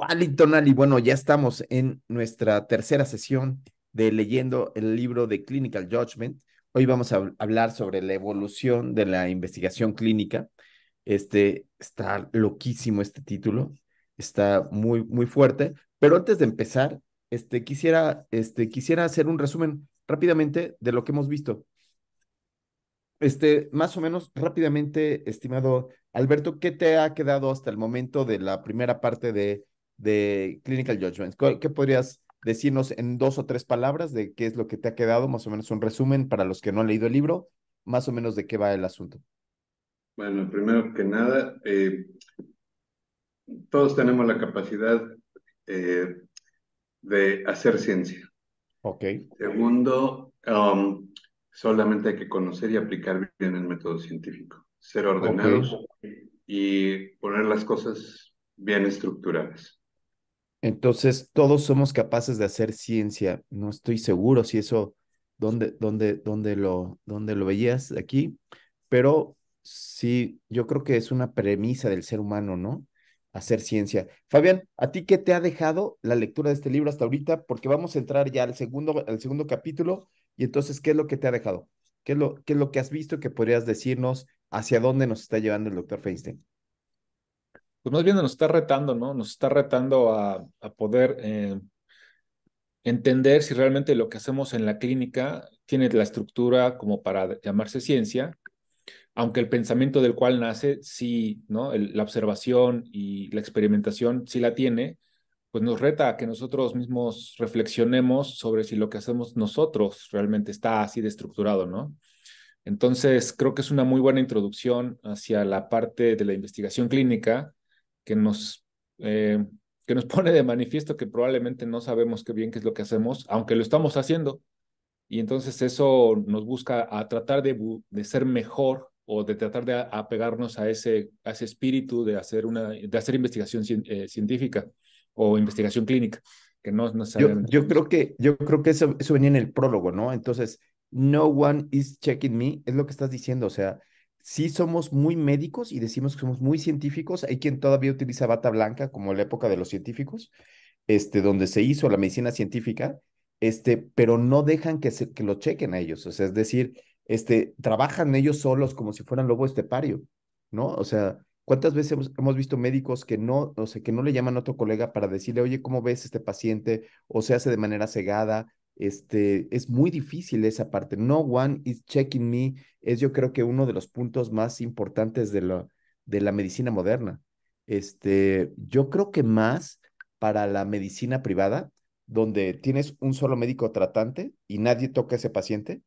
y ah, bueno, ya estamos en nuestra tercera sesión de leyendo el libro de Clinical Judgment. Hoy vamos a hablar sobre la evolución de la investigación clínica. Este está loquísimo este título, está muy muy fuerte, pero antes de empezar, este quisiera este quisiera hacer un resumen rápidamente de lo que hemos visto. Este, más o menos rápidamente, estimado Alberto, ¿qué te ha quedado hasta el momento de la primera parte de de Clinical Judgment. ¿Qué podrías decirnos en dos o tres palabras de qué es lo que te ha quedado, más o menos un resumen para los que no han leído el libro, más o menos de qué va el asunto? Bueno, primero que nada, eh, todos tenemos la capacidad eh, de hacer ciencia. Ok. Segundo, um, solamente hay que conocer y aplicar bien el método científico, ser ordenados y poner las cosas bien estructuradas. Entonces, todos somos capaces de hacer ciencia. No estoy seguro si eso, dónde, dónde, dónde, lo, lo veías aquí, pero sí, yo creo que es una premisa del ser humano, ¿no? Hacer ciencia. Fabián, ¿a ti qué te ha dejado la lectura de este libro hasta ahorita? Porque vamos a entrar ya al segundo, al segundo capítulo y entonces, ¿qué es lo que te ha dejado? ¿Qué es lo, qué es lo que has visto que podrías decirnos hacia dónde nos está llevando el doctor Feinstein? pues más bien nos está retando, ¿no? Nos está retando a, poder eh, entender si realmente lo que hacemos en la clínica tiene la estructura como para llamarse ciencia, aunque el pensamiento del cual nace, sí, ¿no? la observación y la experimentación sí la tiene, pues nos reta a que nosotros mismos reflexionemos sobre si lo que hacemos nosotros realmente está así de estructurado, ¿no? Entonces, creo que es una muy buena introducción hacia la parte de la investigación clínica que nos, eh, que nos pone de manifiesto que probablemente no sabemos qué bien qué es lo que hacemos, aunque lo estamos haciendo. Y entonces eso nos busca a tratar de, de ser mejor o de tratar de apegarnos a ese, a ese espíritu de hacer, una, de hacer investigación eh, científica o investigación clínica, que no, yo, yo, creo que, yo creo que eso, eso venía en el prólogo, ¿no? Entonces, no one is checking me, es lo que estás diciendo, o sea, si somos muy médicos y decimos que somos muy científicos. Hay quien todavía utiliza bata blanca como la época de los científicos, este, donde se hizo la medicina científica, este, pero no dejan que, que lo chequen a ellos. O sea, es decir, este, trabajan ellos solos como si fueran lobo estepario, ¿no? O sea, ¿cuántas veces hemos, hemos visto médicos que no, o sea, que no le llaman a otro colega para decirle, oye, ¿cómo ves este paciente? O se hace de manera cegada este, es muy difícil esa parte. No one is checking me es yo creo que uno de los puntos más importantes de la, de la medicina moderna. Este, yo creo que más para la medicina privada, donde tienes un solo médico tratante y nadie toca a ese paciente.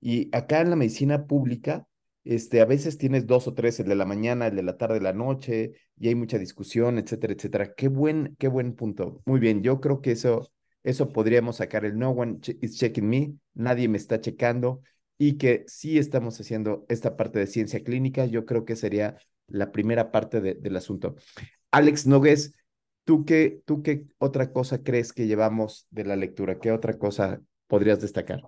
Y acá en la medicina pública, este, a veces tienes dos o tres, el de la mañana, el de la tarde, la noche, y hay mucha discusión, etcétera, etcétera. Qué buen, qué buen punto. Muy bien, yo creo que eso eso podríamos sacar el no one is checking me, nadie me está checando y que sí estamos haciendo esta parte de ciencia clínica. Yo creo que sería la primera parte del asunto. Alex Nogués, ¿tú qué, ¿tú qué otra cosa crees que llevamos de la lectura? ¿Qué otra cosa podrías destacar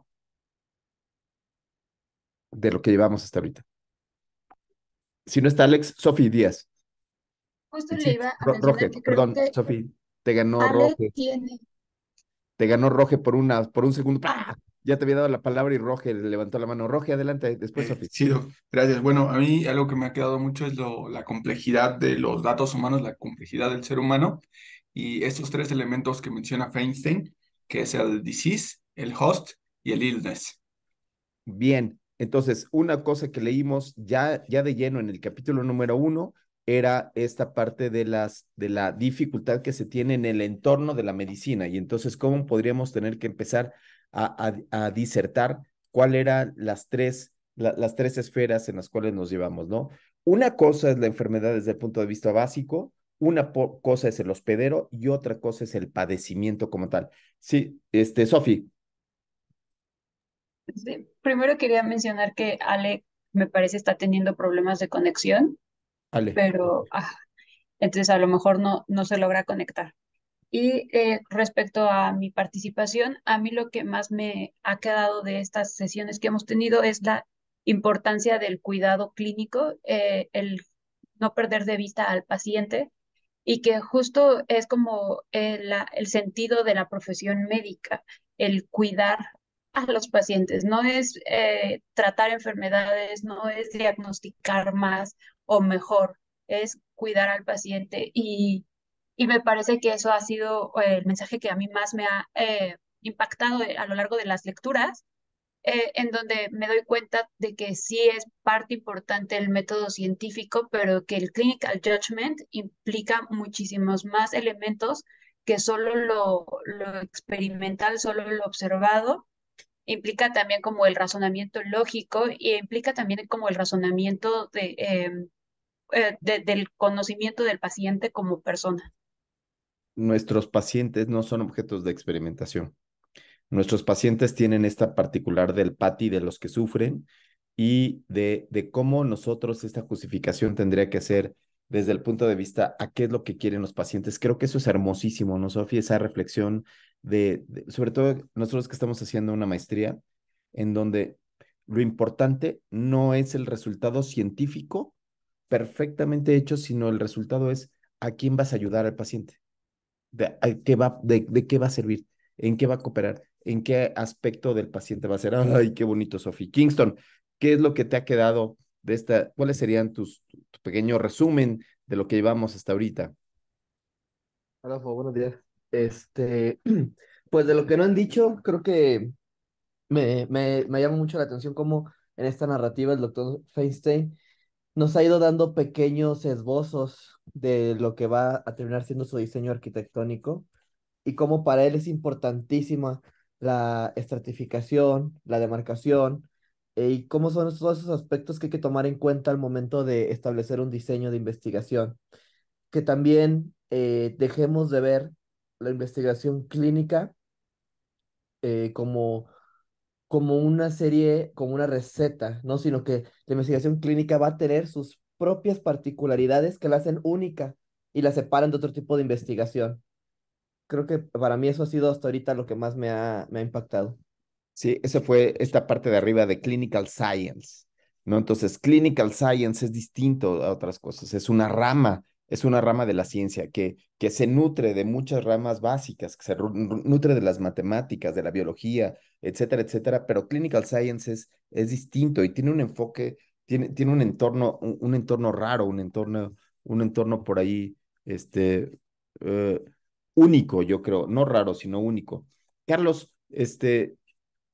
de lo que llevamos hasta ahorita? Si no está Alex, Sofi Díaz. Justo iba a perdón, Sofi, te ganó Alex Tiene, te ganó Roge por, una, por un segundo. Ya te había dado la palabra y Roge levantó la mano. Roge, adelante, después Sofi. Eh, gracias. Bueno, a mí algo que me ha quedado mucho es la complejidad de los datos humanos, la complejidad del ser humano y estos tres elementos que menciona Feinstein, que es el disease, el host y el illness. Bien, entonces, una cosa que leímos ya, ya de lleno en el capítulo número uno era esta parte de, las, de la dificultad que se tiene en el entorno de la medicina y entonces cómo podríamos tener que empezar a, disertar cuáles eran las tres, las tres esferas en las cuales nos llevamos, ¿no? Una cosa es la enfermedad desde el punto de vista básico, una cosa es el hospedero y otra cosa es el padecimiento como tal. Sí, este, Sofi. Primero quería mencionar que Ale me parece está teniendo problemas de conexión pero ah, entonces a lo mejor no, no se logra conectar. Y eh, respecto a mi participación, a mí lo que más me ha quedado de estas sesiones que hemos tenido es la importancia del cuidado clínico, eh, el no perder de vista al paciente y que justo es como el, eh, la, el sentido de la profesión médica, el cuidar a los pacientes, no es eh, tratar enfermedades, no es diagnosticar más o mejor, es cuidar al paciente y, me parece que eso ha sido eh, el mensaje que a mí más me ha eh, impactado a lo largo de las lecturas, en donde me doy cuenta de que sí es parte importante el método científico, pero que el clinical judgment implica muchísimos más elementos que solo lo experimental, solo lo observado implica también como el razonamiento lógico y implica también como el razonamiento em, eh, de, del conocimiento del paciente como persona. Nuestros pacientes no son objetos de experimentación. Nuestros pacientes tienen esta particular del PATI de los que sufren y de, de cómo nosotros esta justificación tendría que ser desde el punto de vista a qué es lo que quieren los pacientes. Creo que eso es hermosísimo, ¿no, Sofía? Esa reflexión sobre todo nosotros que estamos haciendo una maestría, en donde lo importante no es el resultado científico perfectamente hecho, sino el resultado es a quién vas a ayudar al paciente, de, qué va, de, qué va a servir, en qué va a cooperar, en qué aspecto del paciente va a ser. Ay, qué bonito, Sophie. Kingston, ¿qué es lo que te ha quedado de esta? ¿Cuáles serían tus tu pequeño resumen de lo que llevamos hasta ahorita? hola buenos días. Este, pues de lo que no han dicho, creo que me, me, me llama mucho la atención cómo en esta narrativa el doctor Feinstein nos ha ido dando pequeños esbozos de lo que va a terminar siendo su diseño arquitectónico y cómo para él es importantísima la estratificación, la demarcación, eh, y cómo son todos esos aspectos que hay que tomar en cuenta al momento de establecer un diseño de investigación. Que también eh, dejemos de ver la investigación clínica eh, como, como una serie, como una receta, ¿no? Sino que la investigación clínica va a tener sus propias particularidades que la hacen única y la separan de otro tipo de investigación. Creo que para mí eso ha sido hasta ahorita lo que más me ha, me ha impactado. Sí, esa fue esta parte de arriba de Clinical Science, ¿no? Entonces, Clinical Science es distinto a otras cosas, es una rama es una rama de la ciencia que, que se nutre de muchas ramas básicas, que se nutre de las matemáticas, de la biología, etcétera, etcétera, pero clinical sciences es distinto y tiene un enfoque, tiene, tiene un entorno, un, entorno raro, un entorno, un entorno por ahí, este, eh, único, yo creo, no raro, sino único. Carlos, este,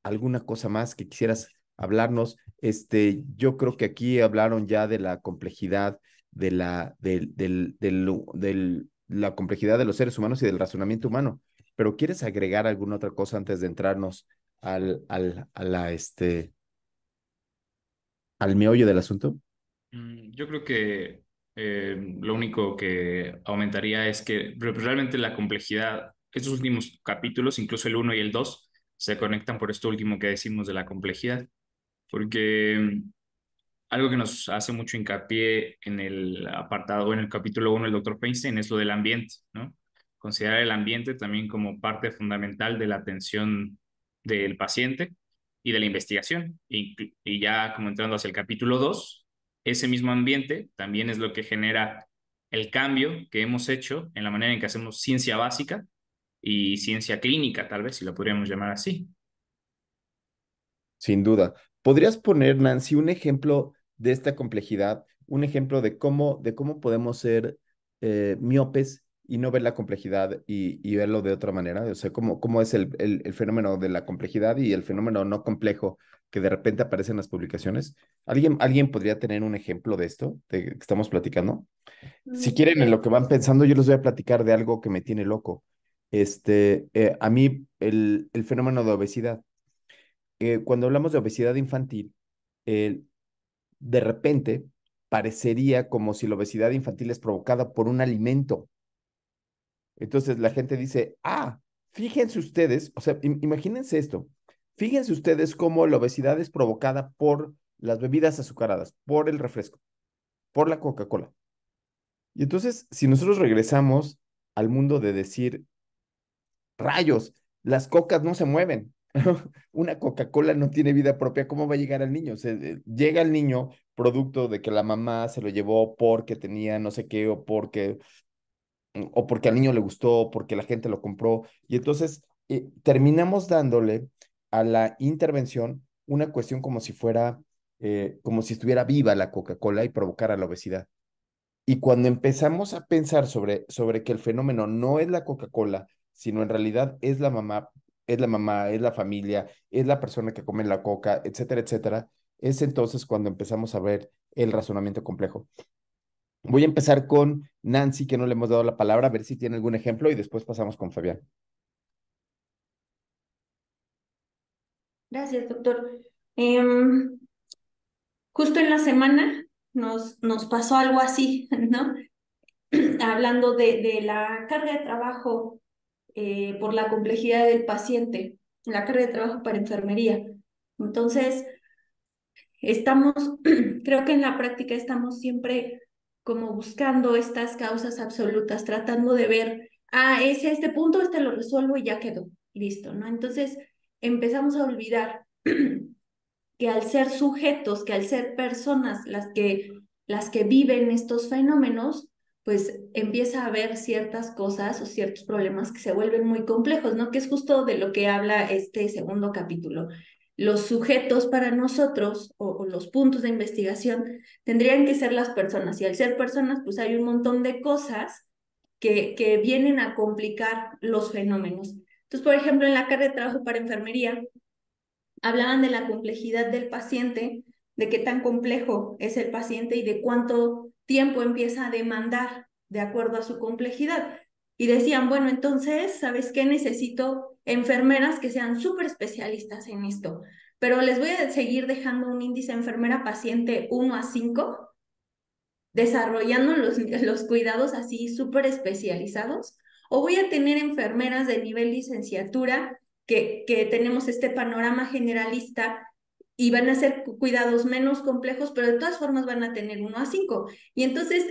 alguna cosa más que quisieras hablarnos, este, yo creo que aquí hablaron ya de la complejidad de la, del, del, del, la complejidad de los seres humanos y del razonamiento humano. Pero ¿quieres agregar alguna otra cosa antes de entrarnos al, al, a la, este, al meollo del asunto? Mm, yo creo que eh, lo único que aumentaría es que realmente la complejidad, estos últimos capítulos, incluso el 1 y el 2, se conectan por esto último que decimos de la complejidad, porque algo que nos hace mucho hincapié en el apartado, en el capítulo 1 del doctor Feinstein, es lo del ambiente, ¿no? Considerar el ambiente también como parte fundamental de la atención del paciente y de la investigación. Y, y ya como entrando hacia el capítulo 2, ese mismo ambiente también es lo que genera el cambio que hemos hecho en la manera en que hacemos ciencia básica y ciencia clínica, tal vez, si lo podríamos llamar así. Sin duda. ¿Podrías poner, Nancy, un ejemplo de esta complejidad, un ejemplo de cómo, de cómo podemos ser eh, miopes y no ver la complejidad y, verlo de otra manera, o sea, cómo, cómo es el, el, fenómeno de la complejidad y el fenómeno no complejo que de repente aparece en las publicaciones. ¿Alguien, alguien podría tener un ejemplo de esto de que estamos platicando? Si mm, quieren, en lo eh, que van pensando, yo les voy a platicar de algo que me tiene loco. Este, eh, a mí, el, el, fenómeno de obesidad. cuando hablamos de obesidad infantil, el de repente parecería como si la obesidad infantil es provocada por un alimento. Entonces la gente dice, ah, fíjense ustedes, o sea, imagínense esto, fíjense ustedes cómo la obesidad es provocada por las bebidas azucaradas, por el refresco, por la Coca-Cola. Y entonces, si nosotros regresamos al mundo de decir, rayos, las cocas no se mueven, una Coca-Cola no tiene vida propia, ¿cómo va a llegar al niño? se eh, llega al niño producto de que la mamá se lo llevó porque tenía no sé qué o porque mm, o porque al niño le gustó, porque la gente lo compró. Y entonces eh, terminamos dándole a la intervención una cuestión como si fuera, eh, como si estuviera viva la Coca-Cola y provocara la obesidad. Y cuando empezamos a pensar sobre, sobre que el fenómeno no es la Coca-Cola, sino en realidad es la mamá es la mamá, es la familia, es la persona que come la coca, etcétera, etcétera, es entonces cuando empezamos a ver el razonamiento complejo. Voy a empezar con Nancy, que no le hemos dado la palabra, a ver si tiene algún ejemplo y después pasamos con Fabián. Gracias, doctor. Em, justo en la semana nos, nos pasó algo así, ¿no? Hablando de, de la carga de trabajo eh, por la complejidad del paciente, la carrera de trabajo para enfermería. Entonces, estamos, creo que en la práctica estamos siempre como buscando estas causas absolutas, tratando de ver, ah, es este punto, este lo resuelvo y ya quedó, listo, ¿no? Entonces empezamos a olvidar que al ser sujetos, que al ser personas las que, las que viven estos fenómenos, pues empieza a haber ciertas cosas o ciertos problemas que se vuelven muy complejos, ¿no? Que es justo de lo que habla este segundo capítulo. Los sujetos para nosotros o, los puntos de investigación tendrían que ser las personas y al ser personas pues hay un montón de cosas que, que vienen a complicar los fenómenos. Entonces, por ejemplo, en la carrera de trabajo para enfermería hablaban de la complejidad del paciente, de qué tan complejo es el paciente y de cuánto tiempo empieza a demandar de acuerdo a su complejidad. Y decían, bueno, entonces, ¿sabes qué? Necesito enfermeras que sean súper especialistas en esto, pero les voy a seguir dejando un índice enfermera paciente 1 a 5, desarrollando los, los cuidados así súper especializados, o voy a tener enfermeras de nivel licenciatura, que, que tenemos este panorama generalista y van a ser cuidados menos complejos, pero de todas formas van a tener uno a cinco. Y entonces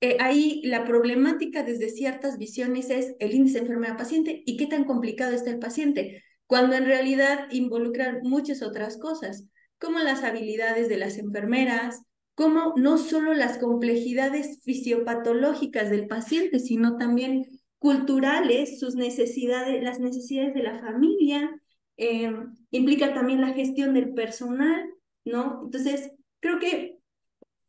eh, ahí la problemática desde ciertas visiones es el índice enfermera paciente y qué tan complicado está el paciente, cuando en realidad involucran muchas otras cosas, como las habilidades de las enfermeras, como no solo las complejidades fisiopatológicas del paciente, sino también culturales, sus necesidades, las necesidades de la familia, eh, implica también la gestión del personal, ¿no? Entonces, creo que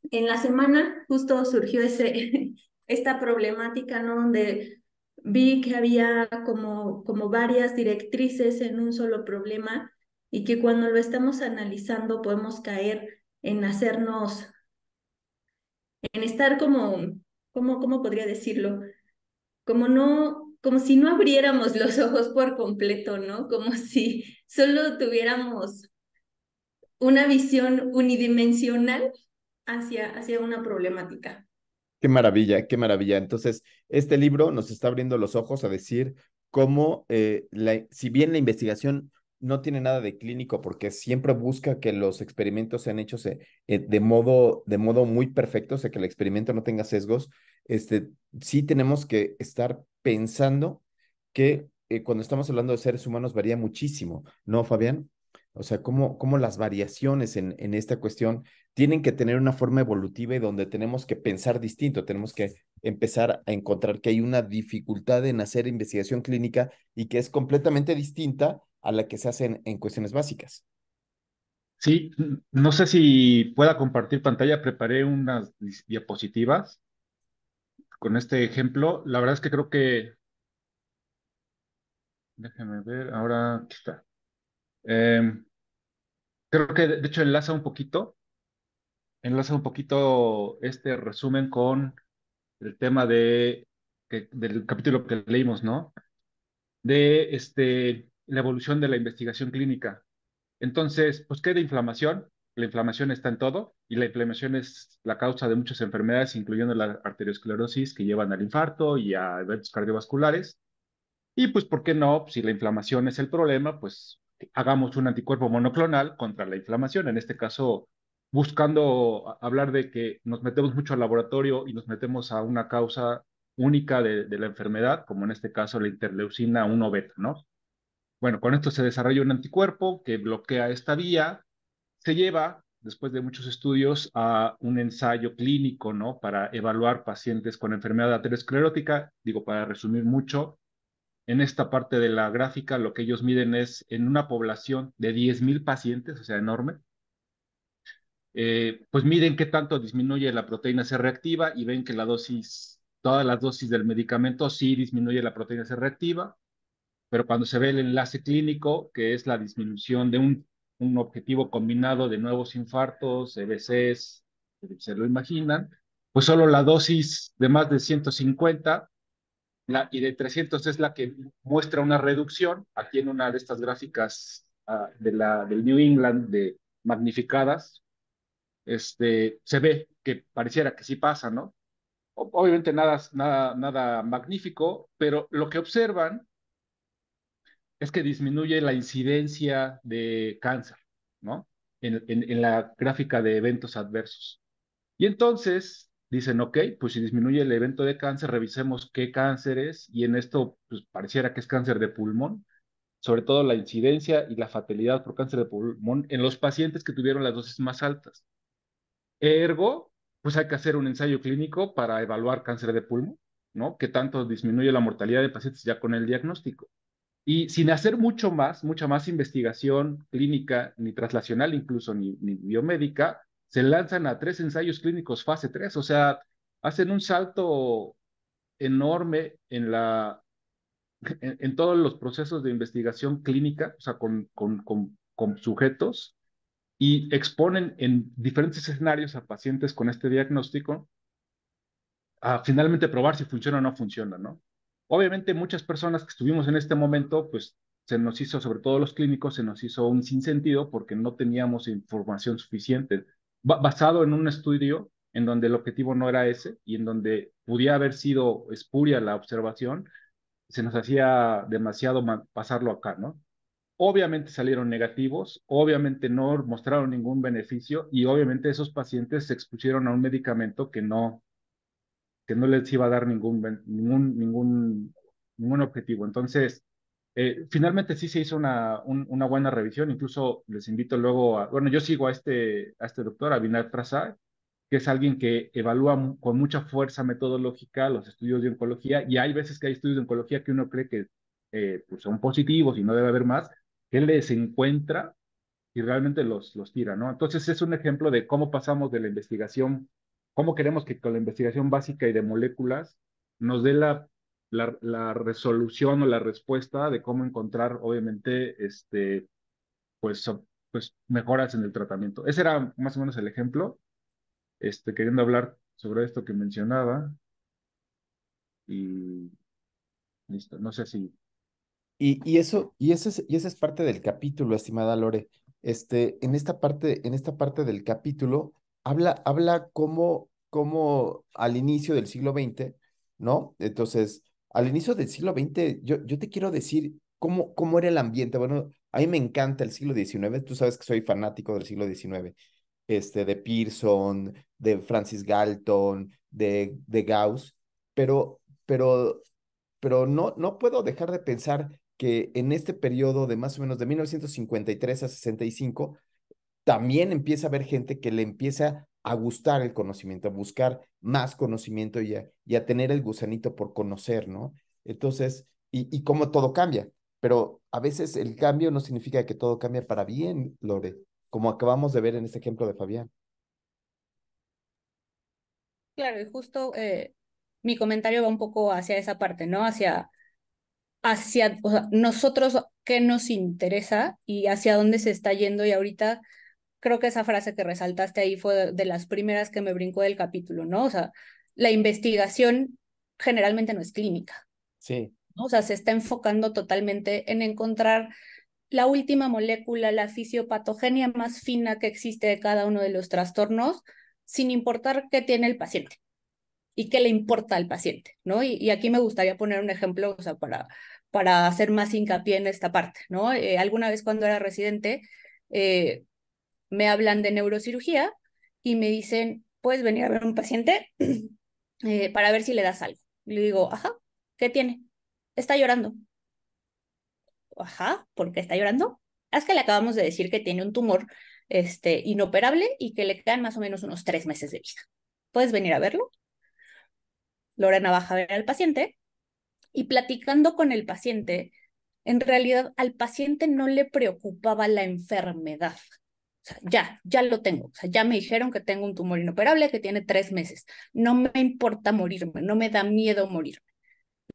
en la semana justo surgió ese, esta problemática, ¿no? Donde vi que había como, como varias directrices en un solo problema y que cuando lo estamos analizando podemos caer en hacernos, en estar como, cómo podría decirlo? Como no como si no abriéramos los ojos por completo, ¿no? Como si solo tuviéramos una visión unidimensional hacia, hacia una problemática. Qué maravilla, qué maravilla. Entonces, este libro nos está abriendo los ojos a decir cómo, eh, si bien la investigación no tiene nada de clínico porque siempre busca que los experimentos sean hechos eh, eh, de, modo, de modo muy perfecto, o sea, que el experimento no tenga sesgos, este, sí tenemos que estar pensando que eh, cuando estamos hablando de seres humanos varía muchísimo, ¿no, Fabián? O sea, cómo, las variaciones en, en, esta cuestión tienen que tener una forma evolutiva y donde tenemos que pensar distinto, tenemos que empezar a encontrar que hay una dificultad en hacer investigación clínica y que es completamente distinta a la que se hace en cuestiones básicas. Sí, no sé si pueda compartir pantalla, preparé unas diapositivas con este ejemplo. La verdad es que creo que... Déjenme ver, ahora está. Em, creo que de hecho enlaza un poquito, enlaza un poquito este resumen con el tema de, que, del capítulo que leímos, ¿no? De este, la evolución de la investigación clínica. Entonces, pues, ¿qué de inflamación? la inflamación está en todo y la inflamación es la causa de muchas enfermedades, incluyendo la arteriosclerosis que llevan al infarto y a eventos cardiovasculares. Y pues, ¿por qué no? Si la inflamación es el problema, pues hagamos un anticuerpo monoclonal contra la inflamación. En este caso, buscando hablar de que nos metemos mucho al laboratorio y nos metemos a una causa única de, la enfermedad, como en este caso la interleucina 1 beta, ¿no? Bueno, con esto se desarrolla un anticuerpo que bloquea esta vía se lleva, después de muchos estudios, a un ensayo clínico, ¿no? Para evaluar pacientes con enfermedad aterosclerótica. Digo, para resumir mucho, en esta parte de la gráfica lo que ellos miden es en una población de 10.000 pacientes, o sea, enorme, eh, pues miden qué tanto disminuye la proteína C reactiva y ven que la dosis, todas las dosis del medicamento sí disminuye la proteína C reactiva, pero cuando se ve el enlace clínico, que es la disminución de un un objetivo combinado de nuevos infartos, EBCs, se lo imaginan, pues solo la dosis de más de 150 y de 300 es la que muestra una reducción, aquí en una de estas gráficas ah, de la, del New England de magnificadas, este, se ve que pareciera que sí pasa, ¿no? Obviamente nada, nada, nada magnífico, pero lo que observan es que disminuye la incidencia de cáncer, ¿no? En, la gráfica de eventos adversos. Y entonces dicen, ok, pues si disminuye el evento de cáncer, revisemos qué cáncer es, y en esto pues, pareciera que es cáncer de pulmón, sobre todo la incidencia y la fatalidad por cáncer de pulmón en los pacientes que tuvieron las dosis más altas. Ergo, pues hay que hacer un ensayo clínico para evaluar cáncer de pulmón, ¿no? Que tanto disminuye la mortalidad de pacientes ya con el diagnóstico y sin hacer mucho más, mucha más investigación clínica, ni traslacional incluso, ni, biomédica, se lanzan a tres ensayos clínicos fase 3, o sea, hacen un salto enorme en, la, todos los procesos de investigación clínica, o sea, con, con, con, con sujetos, y exponen en diferentes escenarios a pacientes con este diagnóstico a finalmente probar si funciona o no funciona, ¿no? Obviamente muchas personas que estuvimos en este momento, pues se nos hizo, sobre todo los clínicos, se nos hizo un sinsentido porque no teníamos información suficiente, basado en un estudio en donde el objetivo no era ese y en donde pudiera haber sido espuria la observación, se nos hacía demasiado pasarlo acá, ¿no? Obviamente salieron negativos, obviamente no mostraron ningún beneficio y obviamente esos pacientes se expusieron a un medicamento que no, que no les iba a dar ningún, ningún, ningún, ningún objetivo. Entonces, eh, finalmente sí se hizo una, una, buena revisión, incluso les invito luego a, bueno, yo sigo a este, a este doctor, que es alguien que evalúa con mucha fuerza metodológica los estudios de oncología, y hay veces que hay estudios de oncología que uno cree que eh, pues son positivos y no debe haber más, que él les encuentra y realmente los, los tira, ¿no? Entonces es un ejemplo de cómo pasamos de la investigación ¿Cómo queremos que con la investigación básica y de moléculas nos dé la, la, resolución o la respuesta de cómo encontrar, obviamente, este, pues, pues mejoras en el tratamiento? Ese era más o menos el ejemplo, este, queriendo hablar sobre esto que mencionaba. Y listo, no sé si... Y, y eso, y ese es, y esa es parte del capítulo, estimada Lore. Este, en esta parte, en esta parte del capítulo, habla, habla cómo como al inicio del siglo XX, ¿no? Entonces, al inicio del siglo XX, yo, yo te quiero decir cómo, cómo era el ambiente. Bueno, a mí me encanta el siglo XIX, tú sabes que soy fanático del siglo XIX, este, de Pearson, de Francis Galton, de, de Gauss, pero, pero, pero no, no puedo dejar de pensar que en este periodo de más o menos de 1953 a 65, también empieza a haber gente que le empieza a gustar el conocimiento, a buscar más conocimiento y a, tener el gusanito por conocer, ¿no? Entonces, y, cómo todo cambia, pero a veces el cambio no significa que todo cambie para bien, Lore, como acabamos de ver en este ejemplo de Fabián. Claro, y justo eh, mi comentario va un poco hacia esa parte, ¿no? Hacia, hacia nosotros qué nos interesa y hacia dónde se está yendo y ahorita creo que esa frase que resaltaste ahí fue de, las primeras que me brincó del capítulo, ¿no? O sea, la investigación generalmente no es clínica. Sí. O sea, se está enfocando totalmente en encontrar la última molécula, la fisiopatogenia más fina que existe de cada uno de los trastornos, sin importar qué tiene el paciente y qué le importa al paciente, ¿no? Y, aquí me gustaría poner un ejemplo, o sea, para, para hacer más hincapié en esta parte, ¿no? Eh, alguna vez cuando era residente, eh, me hablan de neurocirugía y me dicen, puedes venir a ver a un paciente eh, para ver si le das algo. le digo, ajá, ¿qué tiene? Está llorando. Ajá, ¿por qué está llorando? Es que le acabamos de decir que tiene un tumor este, inoperable y que le quedan más o menos unos tres meses de vida. ¿Puedes venir a verlo? Lorena baja a ver al paciente y platicando con el paciente, en realidad al paciente no le preocupaba la enfermedad, o sea, ya, ya lo tengo. O sea, ya me dijeron que tengo un tumor inoperable que tiene tres meses. No me importa morirme, no me da miedo morirme.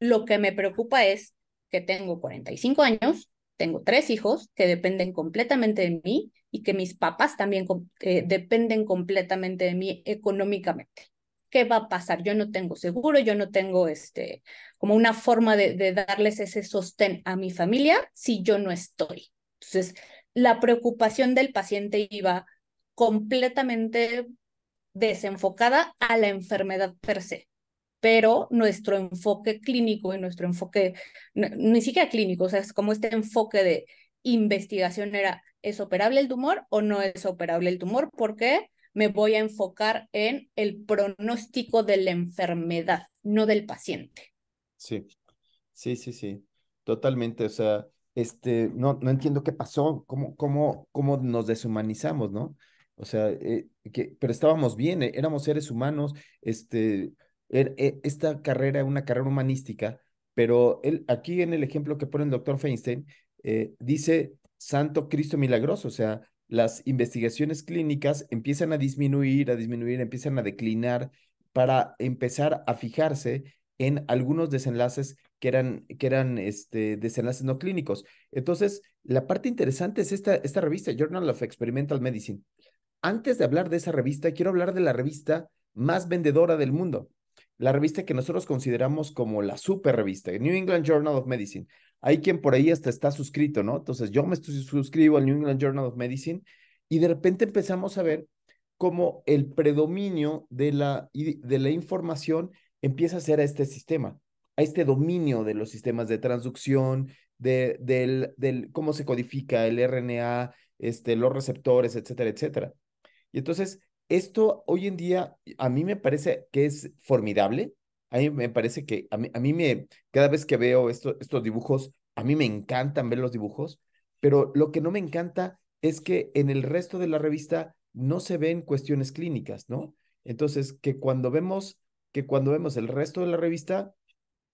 Lo que me preocupa es que tengo 45 años, tengo tres hijos que dependen completamente de mí y que mis papás también dependen completamente de mí económicamente. ¿Qué va a pasar? Yo no tengo seguro, yo no tengo este, como una forma de, de darles ese sostén a mi familia si yo no estoy. Entonces, la preocupación del paciente iba completamente desenfocada a la enfermedad per se, pero nuestro enfoque clínico y nuestro enfoque, ni siquiera clínico, o sea, es como este enfoque de investigación era, ¿es operable el tumor o no es operable el tumor? Porque me voy a enfocar en el pronóstico de la enfermedad, no del paciente. Sí, sí, sí, sí, totalmente, o sea, este, no, no entiendo qué pasó, cómo, cómo, cómo nos deshumanizamos, ¿no? O sea, eh, que, pero estábamos bien, eh, éramos seres humanos, este, er, e, esta carrera es una carrera humanística, pero él, aquí en el ejemplo que pone el doctor Feinstein, eh, dice Santo Cristo milagroso, o sea, las investigaciones clínicas empiezan a disminuir, a disminuir, empiezan a declinar para empezar a fijarse en algunos desenlaces que eran, que eran este, desenlaces no clínicos. Entonces, la parte interesante es esta, esta revista, Journal of Experimental Medicine. Antes de hablar de esa revista, quiero hablar de la revista más vendedora del mundo, la revista que nosotros consideramos como la super revista, New England Journal of Medicine. Hay quien por ahí hasta está suscrito, ¿no? Entonces yo me suscribo al New England Journal of Medicine y de repente empezamos a ver cómo el predominio de la, de la información empieza a ser a este sistema a este dominio de los sistemas de transducción, de, del, del cómo se codifica el RNA, este, los receptores, etcétera, etcétera. Y entonces, esto hoy en día a mí me parece que es formidable. A mí me parece que, a mí, me, cada vez que veo estos dibujos, a mí me encantan ver los dibujos, pero lo que no me encanta es que en el resto de la revista no se ven cuestiones clínicas, ¿no? Entonces, que cuando vemos, que cuando vemos el resto de la revista,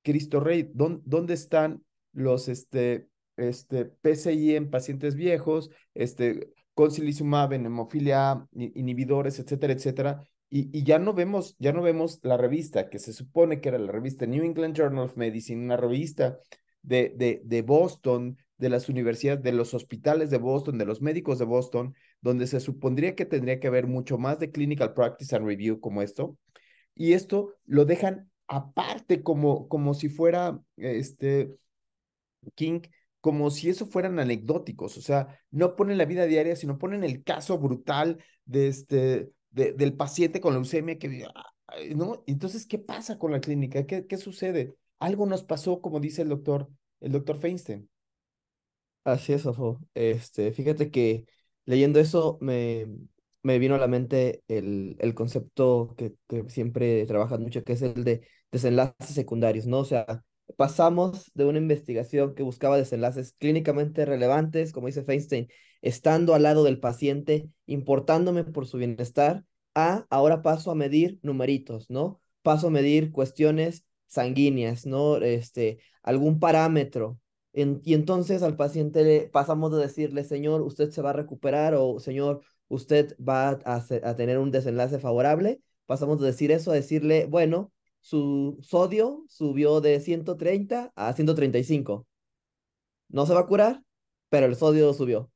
Cristo Rey, ¿dónde están los este, este, PCI en pacientes viejos, este, concilizumab en hemofilia inhibidores, etcétera, etcétera? Y, y, ya no vemos, ya no vemos la revista, que se supone que era la revista New England Journal of Medicine, una revista de, de, de Boston, de las universidades, de los hospitales de Boston, de los médicos de Boston, donde se supondría que tendría que haber mucho más de clinical practice and review como esto. Y esto lo dejan aparte, como, como si fuera este King, como si eso fueran anecdóticos, o sea, no ponen la vida diaria, sino ponen el caso brutal de este, del paciente con leucemia que, ¿no? Entonces, ¿qué pasa con la clínica? ¿Qué, sucede? Algo nos pasó, como dice el doctor, el doctor Feinstein. Así es, Ojo. Este, fíjate que leyendo eso me, me vino a la mente el, concepto que, siempre trabajan mucho, que es el de desenlaces secundarios, ¿no? O sea, pasamos de una investigación que buscaba desenlaces clínicamente relevantes, como dice Feinstein, estando al lado del paciente, importándome por su bienestar, a ahora paso a medir numeritos, ¿no? Paso a medir cuestiones sanguíneas, ¿no? Este, algún parámetro. y entonces al paciente le pasamos de decirle, señor, usted se va a recuperar o señor, usted va a, tener un desenlace favorable. Pasamos de decir eso a decirle, bueno, su sodio subió de 130 a 135. No se va a curar, pero el sodio subió.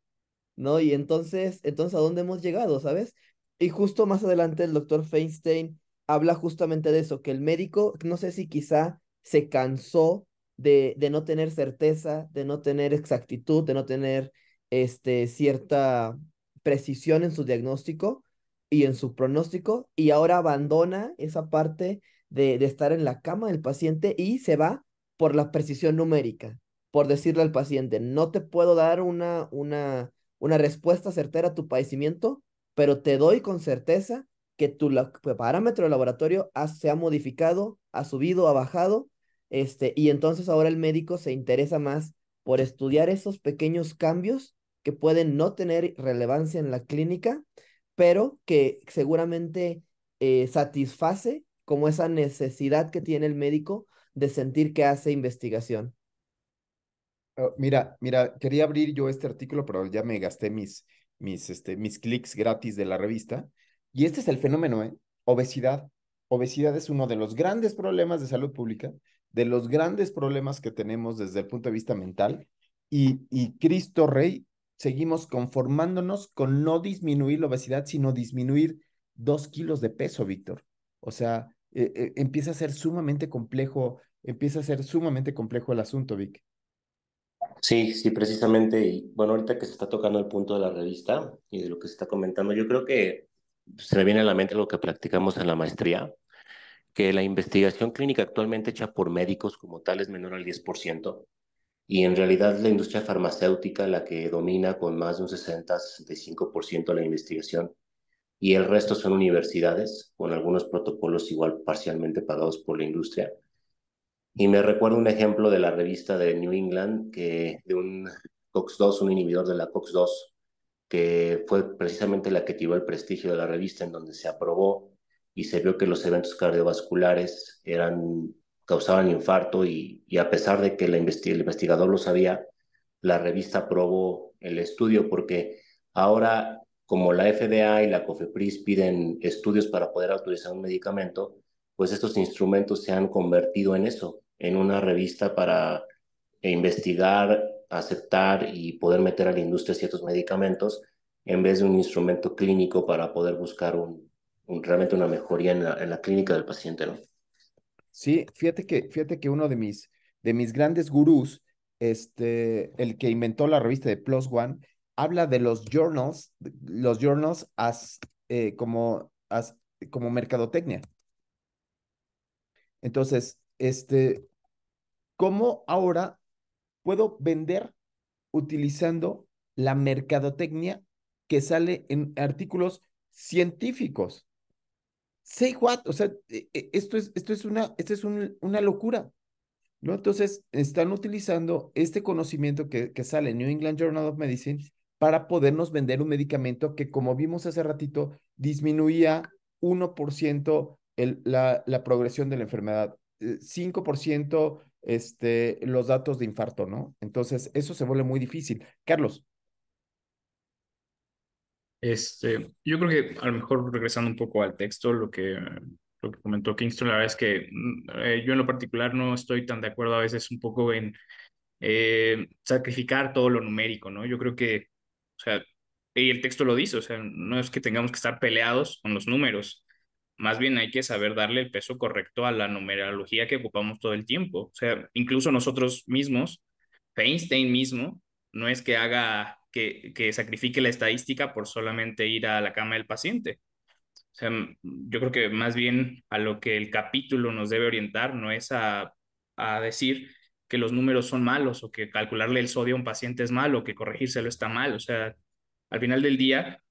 ¿No? Y entonces, entonces ¿a dónde hemos llegado, sabes? Y justo más adelante el doctor Feinstein habla justamente de eso, que el médico, no sé si quizá se cansó de, de no tener certeza, de no tener exactitud, de no tener este, cierta precisión en su diagnóstico y en su pronóstico y ahora abandona esa parte de, estar en la cama del paciente y se va por la precisión numérica, por decirle al paciente, no te puedo dar una, una, una respuesta certera a tu padecimiento, pero te doy con certeza que tu parámetro de laboratorio se ha modificado, ha subido, ha bajado, este, y entonces ahora el médico se interesa más por estudiar esos pequeños cambios que pueden no tener relevancia en la clínica, pero que seguramente eh, satisface como esa necesidad que tiene el médico de sentir que hace investigación. Oh, mira, mira, quería abrir yo este artículo, pero ya me gasté mis, mis, este, mis clics gratis de la revista. Y este es el fenómeno, ¿eh? Obesidad. Obesidad es uno de los grandes problemas de salud pública, de los grandes problemas que tenemos desde el punto de vista mental. Y, y Cristo Rey seguimos conformándonos con no disminuir la obesidad, sino disminuir dos kilos de peso, Víctor. O sea, eh, eh, empieza a ser sumamente complejo, empieza a ser sumamente complejo el asunto, Vic. Sí, sí, precisamente. Y bueno, ahorita que se está tocando el punto de la revista y de lo que se está comentando, yo creo que se me viene a la mente lo que practicamos en la maestría, que la investigación clínica actualmente hecha por médicos como tal es menor al 10%. Y en realidad la industria farmacéutica la que domina con más de un 60-65% la investigación y el resto son universidades con algunos protocolos igual parcialmente pagados por la industria. Y me recuerdo un ejemplo de la revista de New England que de un COX-2, un inhibidor de la COX-2, que fue precisamente la que tiró el prestigio de la revista en donde se aprobó y se vio que los eventos cardiovasculares eran causaban infarto y, a pesar de que el investigador lo sabía, la revista aprobó el estudio porque ahora como la FDA y la COFEPRIS piden estudios para poder autorizar un medicamento, pues estos instrumentos se han convertido en eso, en una revista para investigar, aceptar y poder meter a la industria ciertos medicamentos en vez de un instrumento clínico para poder buscar un, realmente una mejoría en la, en la clínica del paciente. ¿no? Sí, fíjate que, fíjate que uno de mis, de mis grandes gurús, este, el que inventó la revista de Plus One, habla de los journals, los journals as, eh, como, como mercadotecnia. Entonces, este, ¿cómo ahora puedo vender utilizando la mercadotecnia que sale en artículos científicos? say o sea, e, e, esto es, esto es, una, esto es una locura. ¿no? Entonces, están utilizando este conocimiento que, que sale en New England Journal of Medicine para podernos vender un medicamento que, como vimos hace ratito, disminuía 1% el, la, la, progresión de la enfermedad, 5% eh, este, los datos de infarto, ¿no? Entonces, eso se vuelve muy difícil. Carlos, este, yo creo que a lo mejor regresando un poco al texto, lo que, lo que comentó Kingston, la verdad es que mm, eh, yo en lo particular no estoy tan de acuerdo a veces un poco en eh, sacrificar todo lo numérico, ¿no? Yo creo que, o sea, y el texto lo dice, o sea, no es que tengamos que estar peleados con los números, más bien hay que saber darle el peso correcto a la numerología que ocupamos todo el tiempo. O sea, incluso nosotros mismos, Feinstein mismo, no es que haga que, sacrifique la estadística por solamente ir a la cama del paciente. O sea, yo creo que más bien a lo que el capítulo nos debe orientar no es a, decir que los números son malos o que calcularle el sodio a un paciente es malo o que corregírselo está mal. O sea, al final del día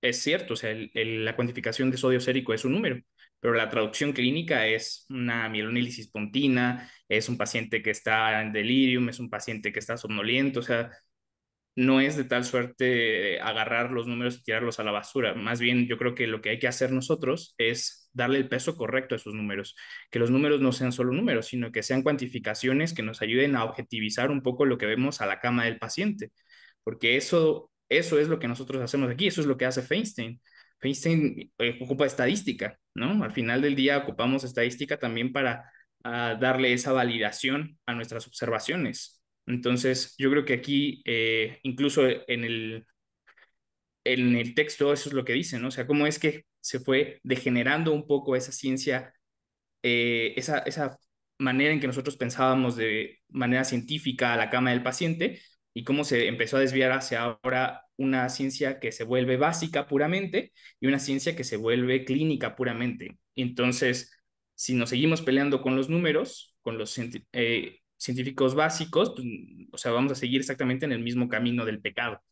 es cierto, o sea, la cuantificación de sodio sérico es un número, pero la traducción clínica es una mielonilisis pontina, es un paciente que está en delirium, es un paciente que está somnoliento, o sea, no es de tal suerte agarrar los números y tirarlos a la basura. Más bien, yo creo que lo que hay que hacer nosotros es darle el peso correcto a esos números, que los números no sean solo números, sino que sean cuantificaciones que nos ayuden a objetivizar un poco lo que vemos a la cama del paciente, porque eso, eso es lo que nosotros hacemos aquí, eso es lo que hace Feinstein. Feinstein eh, ocupa estadística, ¿no? Al final del día ocupamos estadística también para ah, darle esa validación a nuestras observaciones. Entonces, yo creo que aquí, eh, incluso en el, en el texto, eso es lo que dicen, ¿no? O sea, cómo es que se fue degenerando un poco esa ciencia, eh, esa, esa manera en que nosotros pensábamos de manera científica a la cama del paciente y cómo se empezó a desviar hacia ahora una ciencia que se vuelve básica puramente y una ciencia que se vuelve clínica puramente. Entonces, si nos seguimos peleando con los números, con los eh, científicos básicos, pues, o sea, vamos a seguir exactamente en el mismo camino del pecado.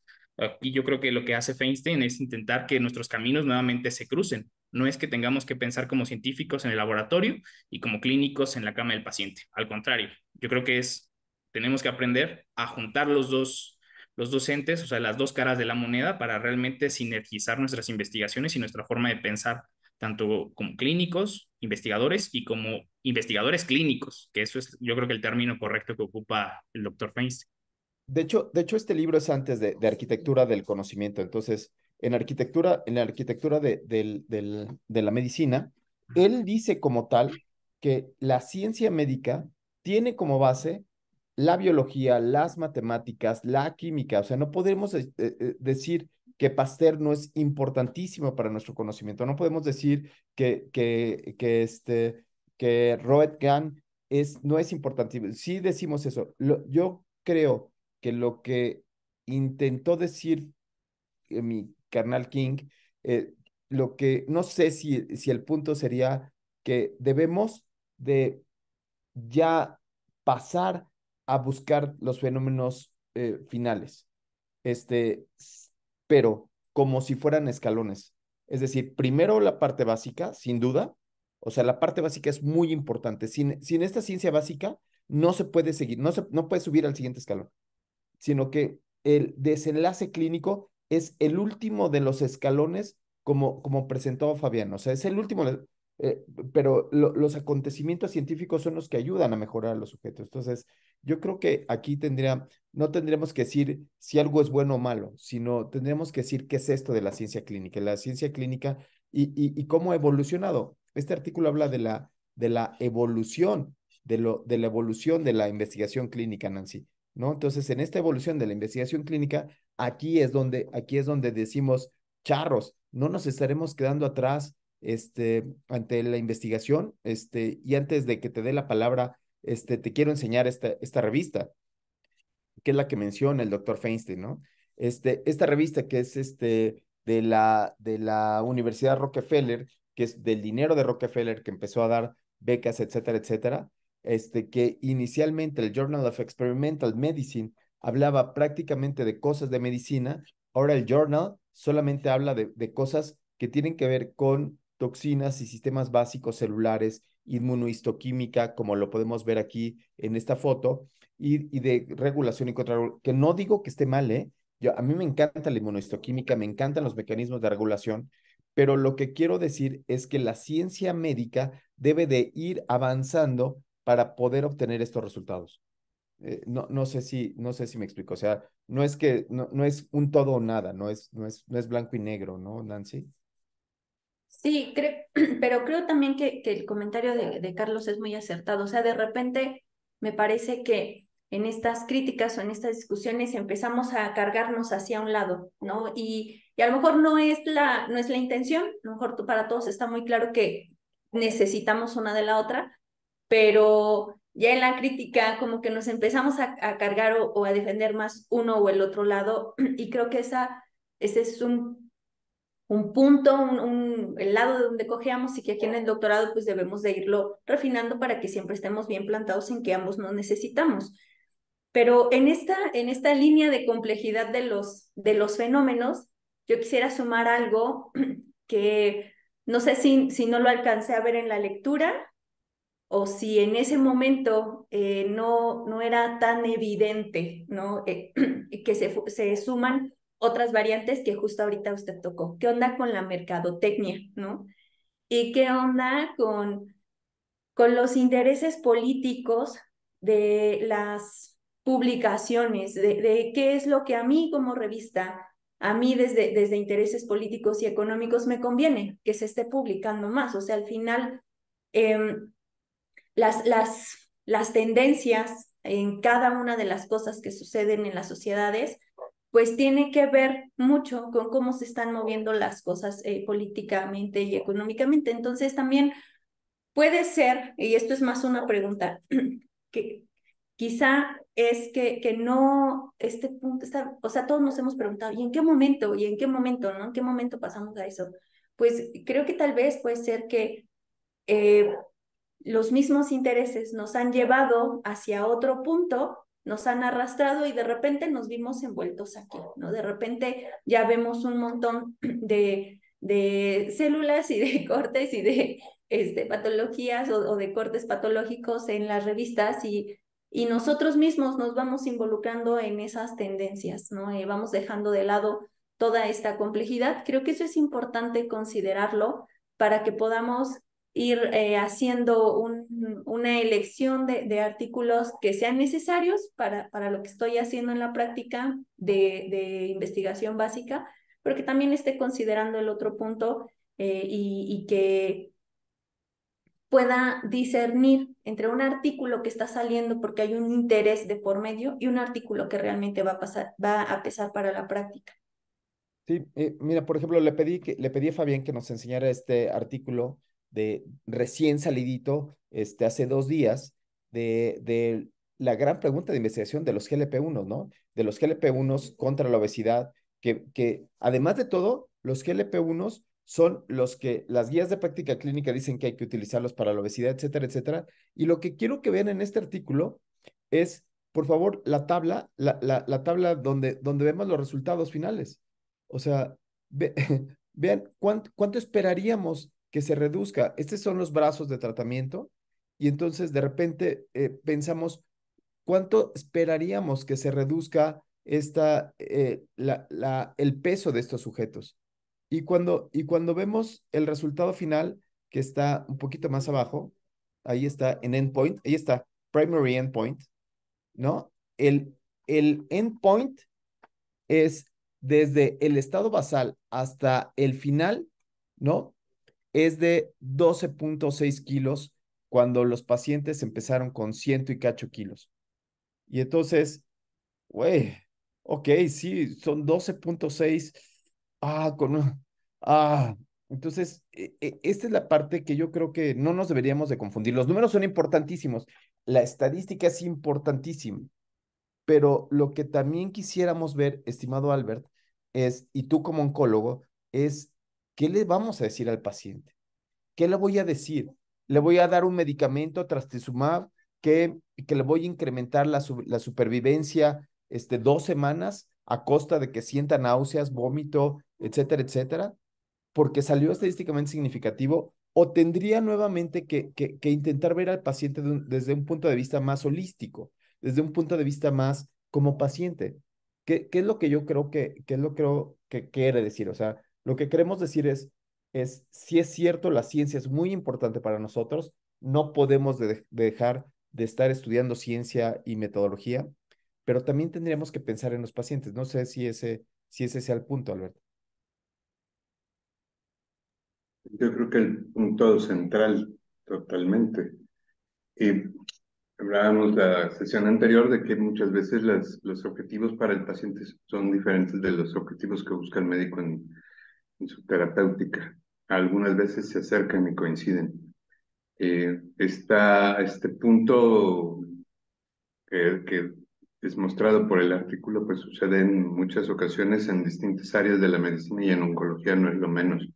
Y yo creo que lo que hace Feinstein es intentar que nuestros caminos nuevamente se crucen. No es que tengamos que pensar como científicos en el laboratorio y como clínicos en la cama del paciente. Al contrario, yo creo que es, tenemos que aprender a juntar los dos, los docentes, o sea, las dos caras de la moneda para realmente sinergizar nuestras investigaciones y nuestra forma de pensar, tanto como clínicos investigadores y como investigadores clínicos, que eso es yo creo que el término correcto que ocupa el doctor Feinstein. De hecho, de hecho, este libro es antes de, arquitectura del conocimiento. Entonces, en arquitectura, en la arquitectura de, de, de, la medicina, él dice como tal que la ciencia médica tiene como base la biología, las matemáticas, la química. O sea, no podemos eh, eh, decir que Pasteur no es importantísimo para nuestro conocimiento. No podemos decir que, que, que, este, que Robert Gann es, no es importantísimo. Sí decimos eso. yo creo que lo que intentó decir eh, mi carnal King, eh, lo que no sé si, si el punto sería que debemos de ya pasar a buscar los fenómenos eh, finales. Este, pero como si fueran escalones. Es decir, primero la parte básica, sin duda, o sea, la parte básica es muy importante. Sin, sin esta ciencia básica no se puede seguir, no, se, no puede subir al siguiente escalón, sino que el desenlace clínico es el último de los escalones como, como presentó Fabián. O sea, es el último, eh, pero los acontecimientos científicos son los que ayudan a mejorar a los sujetos. Entonces, yo creo que aquí tendría, no tendríamos que decir si algo es bueno o malo, sino tendríamos que decir qué es esto de la ciencia clínica, la ciencia clínica y, y, cómo ha evolucionado. Este artículo habla de la, de la evolución, de, lo, de la evolución de la investigación clínica, Nancy. ¿no? Entonces, en esta evolución de la investigación clínica, aquí es donde, aquí es donde decimos, charros, no nos estaremos quedando atrás este, ante la investigación, este, y antes de que te dé la palabra este, te quiero enseñar esta, esta revista, que es la que menciona el doctor Feinstein, ¿no? Este, esta revista que es este, de, la, de la Universidad Rockefeller, que es del dinero de Rockefeller que empezó a dar becas, etcétera, etcétera, este, que inicialmente el Journal of Experimental Medicine hablaba prácticamente de cosas de medicina, ahora el Journal solamente habla de, de cosas que tienen que ver con toxinas y sistemas básicos celulares inmunohistoquímica, como lo podemos ver aquí en esta foto, y, y de regulación y control, que no digo que esté mal, ¿eh? Yo, a mí me encanta la inmunohistoquímica, me encantan los mecanismos de regulación, pero lo que quiero decir es que la ciencia médica debe de ir avanzando para poder obtener estos resultados. Eh, no, no, sé si, no sé si me explico. O sea, no es que no, no es un todo o nada, no es, no, es, no es blanco y negro, ¿no, Nancy? Sí, creo, pero creo también que, que el comentario de, Carlos es muy acertado. O sea, de repente me parece que en estas críticas o en estas discusiones empezamos a cargarnos hacia un lado, ¿no? Y, a lo mejor no es, la, no es la intención, a lo mejor para todos está muy claro que necesitamos una de la otra, pero ya en la crítica como que nos empezamos a, cargar o, o, a defender más uno o el otro lado y creo que esa, ese es un un punto, un, el lado de donde cojeamos y que aquí en el doctorado pues debemos de irlo refinando para que siempre estemos bien plantados en que ambos nos necesitamos. Pero en esta, en esta línea de complejidad de los, de los fenómenos, yo quisiera sumar algo que no sé si, si no lo alcancé a ver en la lectura o si en ese momento eh, no, no era tan evidente, ¿no? Eh, que se, se suman otras variantes que justo ahorita usted tocó. ¿Qué onda con la mercadotecnia, no? ¿Y qué onda con, con los intereses políticos de las publicaciones, de, qué es lo que a mí como revista, a mí desde, desde intereses políticos y económicos me conviene que se esté publicando más. O sea, al final, em, las, las, las tendencias en cada una de las cosas que suceden en las sociedades pues tiene que ver mucho con cómo se están moviendo las cosas eh, políticamente y económicamente. Entonces también puede ser, y esto es más una pregunta, que quizá es que, que no, este punto está, o sea, todos nos hemos preguntado, ¿y en qué momento? ¿Y en qué momento? ¿No? ¿En qué momento pasamos a eso? Pues creo que tal vez puede ser que... Eh, los mismos intereses nos han llevado hacia otro punto nos han arrastrado y de repente nos vimos envueltos aquí, oh. ¿no? De repente ya vemos un montón de, de células y de cortes y de este, patologías o, de cortes patológicos en las revistas y, nosotros mismos nos vamos involucrando en esas tendencias, ¿no? Y vamos dejando de lado toda esta complejidad. Creo que eso es importante considerarlo para que podamos ir eh, haciendo un, una elección de, artículos que sean necesarios para, para lo que estoy haciendo en la práctica de, investigación básica, pero que también esté considerando el otro punto eh, y, que pueda discernir entre un artículo que está saliendo porque hay un interés de por medio y un artículo que realmente va a, pasar, va a pesar para la práctica. Sí, eh, mira, por ejemplo, le pedí, que, le pedí a Fabián que nos enseñara este artículo de recién salidito este, hace dos días de, de la gran pregunta de investigación de los GLP-1, ¿no? De los GLP-1 contra la obesidad, que, que además de todo, los GLP-1 son los que las guías de práctica clínica dicen que hay que utilizarlos para la obesidad, etcétera, etcétera. Y lo que quiero que vean en este artículo es, por favor, la tabla, la, la, tabla donde, donde vemos los resultados finales. O sea, vean cuánto esperaríamos que se reduzca. Estos son los brazos de tratamiento y entonces de repente eh, pensamos, ¿cuánto esperaríamos que se reduzca esta, eh, la, la, el peso de estos sujetos? Y cuando, y cuando vemos el resultado final, que está un poquito más abajo, ahí está en endpoint, ahí está primary endpoint, ¿no? El, el endpoint es desde el estado basal hasta el final, ¿no? es de 12.6 kilos cuando los pacientes empezaron con ciento y cacho kilos. Y entonces, güey, ok, sí, son 12.6, ah, con, ah, entonces, e, e, esta es la parte que yo creo que no nos deberíamos de confundir. Los números son importantísimos, la estadística es importantísima, pero lo que también quisiéramos ver, estimado Albert, es, y tú como oncólogo, es ¿Qué le vamos a decir al paciente? ¿Qué le voy a decir? ¿Le voy a dar un medicamento trastuzumab que, que le voy a incrementar la, supervivencia este, dos semanas a costa de que sienta náuseas, vómito, etcétera, etcétera? Porque salió estadísticamente significativo o tendría nuevamente que, que, intentar ver al paciente desde un punto de vista más holístico, desde un punto de vista más como paciente. ¿Qué, qué es lo que yo creo que, lo creo que quiere decir? O sea, lo que queremos decir es, es, si es cierto, la ciencia es muy importante para nosotros, no podemos dejar de estar estudiando ciencia y metodología, pero también tendríamos que pensar en los pacientes. No sé si ese, si ese sea el punto, Alberto. Yo creo que el punto central, totalmente. y hablábamos la sesión anterior de que muchas veces las, los objetivos para el paciente son diferentes de los objetivos que busca el médico en, en su terapéutica. Algunas veces se acercan y coinciden. Eh, está este punto que, es mostrado por el artículo, pues sucede en muchas ocasiones en distintas áreas de la medicina y en oncología no es lo menos.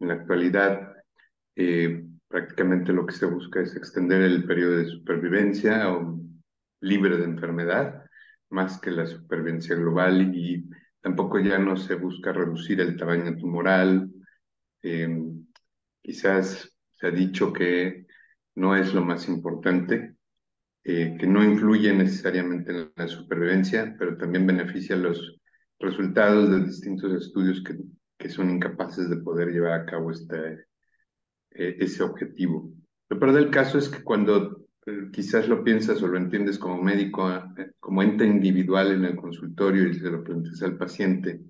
En la actualidad, eh, prácticamente lo que se busca es extender el periodo de supervivencia o libre de enfermedad, más que la supervivencia global y Tampoco ya no se busca reducir el tamaño tumoral. Em, quizás se ha dicho que no es lo más importante, eh, que no influye necesariamente en la supervivencia, pero también beneficia los resultados de distintos estudios que, son incapaces de poder llevar a cabo este, eh, ese objetivo. Lo peor del caso es que cuando quizás lo piensas o lo entiendes como médico, eh, como ente individual en el consultorio y se lo planteas al paciente,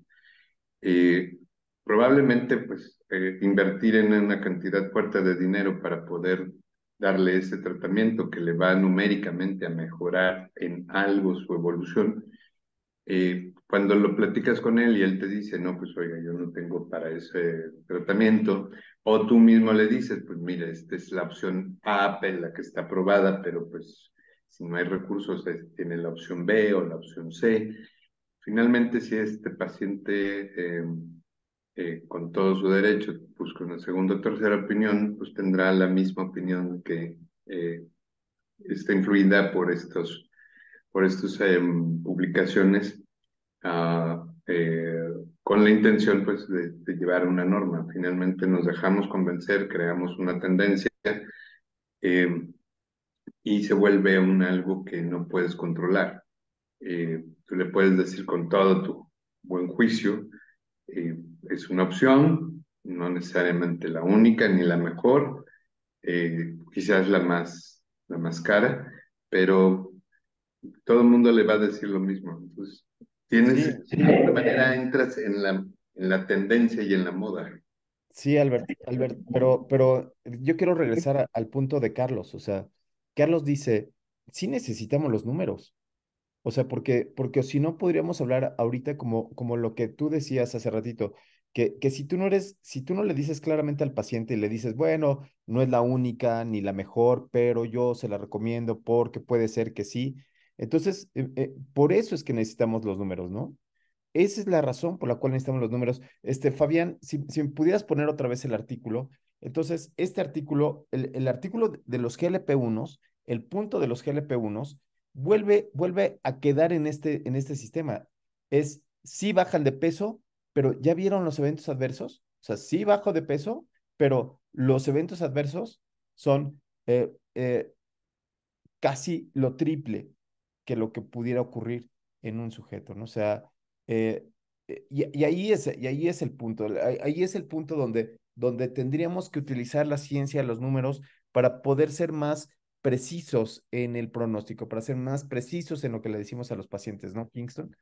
eh, probablemente pues eh, invertir en una cantidad fuerte de dinero para poder darle ese tratamiento que le va numéricamente a mejorar en algo su evolución. cuando lo platicas con él y él te dice, no, pues oiga, yo no tengo para ese tratamiento, o tú mismo le dices, pues mira, esta es la opción A, la que está aprobada, pero pues si no hay recursos, tiene la opción B o la opción C. Finalmente, si este paciente, eh, eh, con todo su derecho, busca pues, una segunda o tercera opinión, pues tendrá la misma opinión que eh, está influida por estos por estas em, publicaciones. Uh, con la intención pues de, llevar una norma. Finalmente nos dejamos convencer, creamos una tendencia eh, y se vuelve un algo que no puedes controlar. Eh, tú le puedes decir con todo tu buen juicio, eh, es una opción, no necesariamente la única ni la mejor, quizás la más, la más cara, pero todo el mundo le va a decir lo mismo. Entonces, de alguna manera entras en la, en la tendencia y en la moda. Sí, Albert, pero, pero yo quiero regresar al punto de Carlos. O sea, Carlos dice, sí necesitamos los números. O sea, porque, porque si no podríamos hablar ahorita como, como lo que tú decías hace ratito, que, que si tú no eres, si tú no le dices claramente al paciente y le dices, bueno, no es la única ni la mejor, pero yo se la recomiendo porque puede ser que sí, entonces, eh, eh, por eso es que necesitamos los números, ¿no? Esa es la razón por la cual necesitamos los números. Este, Fabián, si, pudieras poner otra vez el artículo. Entonces, este artículo, el, artículo de los GLP-1, el punto de los GLP-1, vuelve, vuelve a quedar en este, en este sistema. Es, sí bajan de peso, pero ¿ya vieron los eventos adversos? O sea, sí bajo de peso, pero los eventos adversos son eh, casi lo triple que lo que pudiera ocurrir en un sujeto, ¿no? O sea, eh, eh, y, ahí es, y ahí es el punto, ahí es el punto donde, donde tendríamos que utilizar la ciencia, los números, para poder ser más precisos en el pronóstico, para ser más precisos en lo que le decimos a los pacientes, ¿no, Kingston?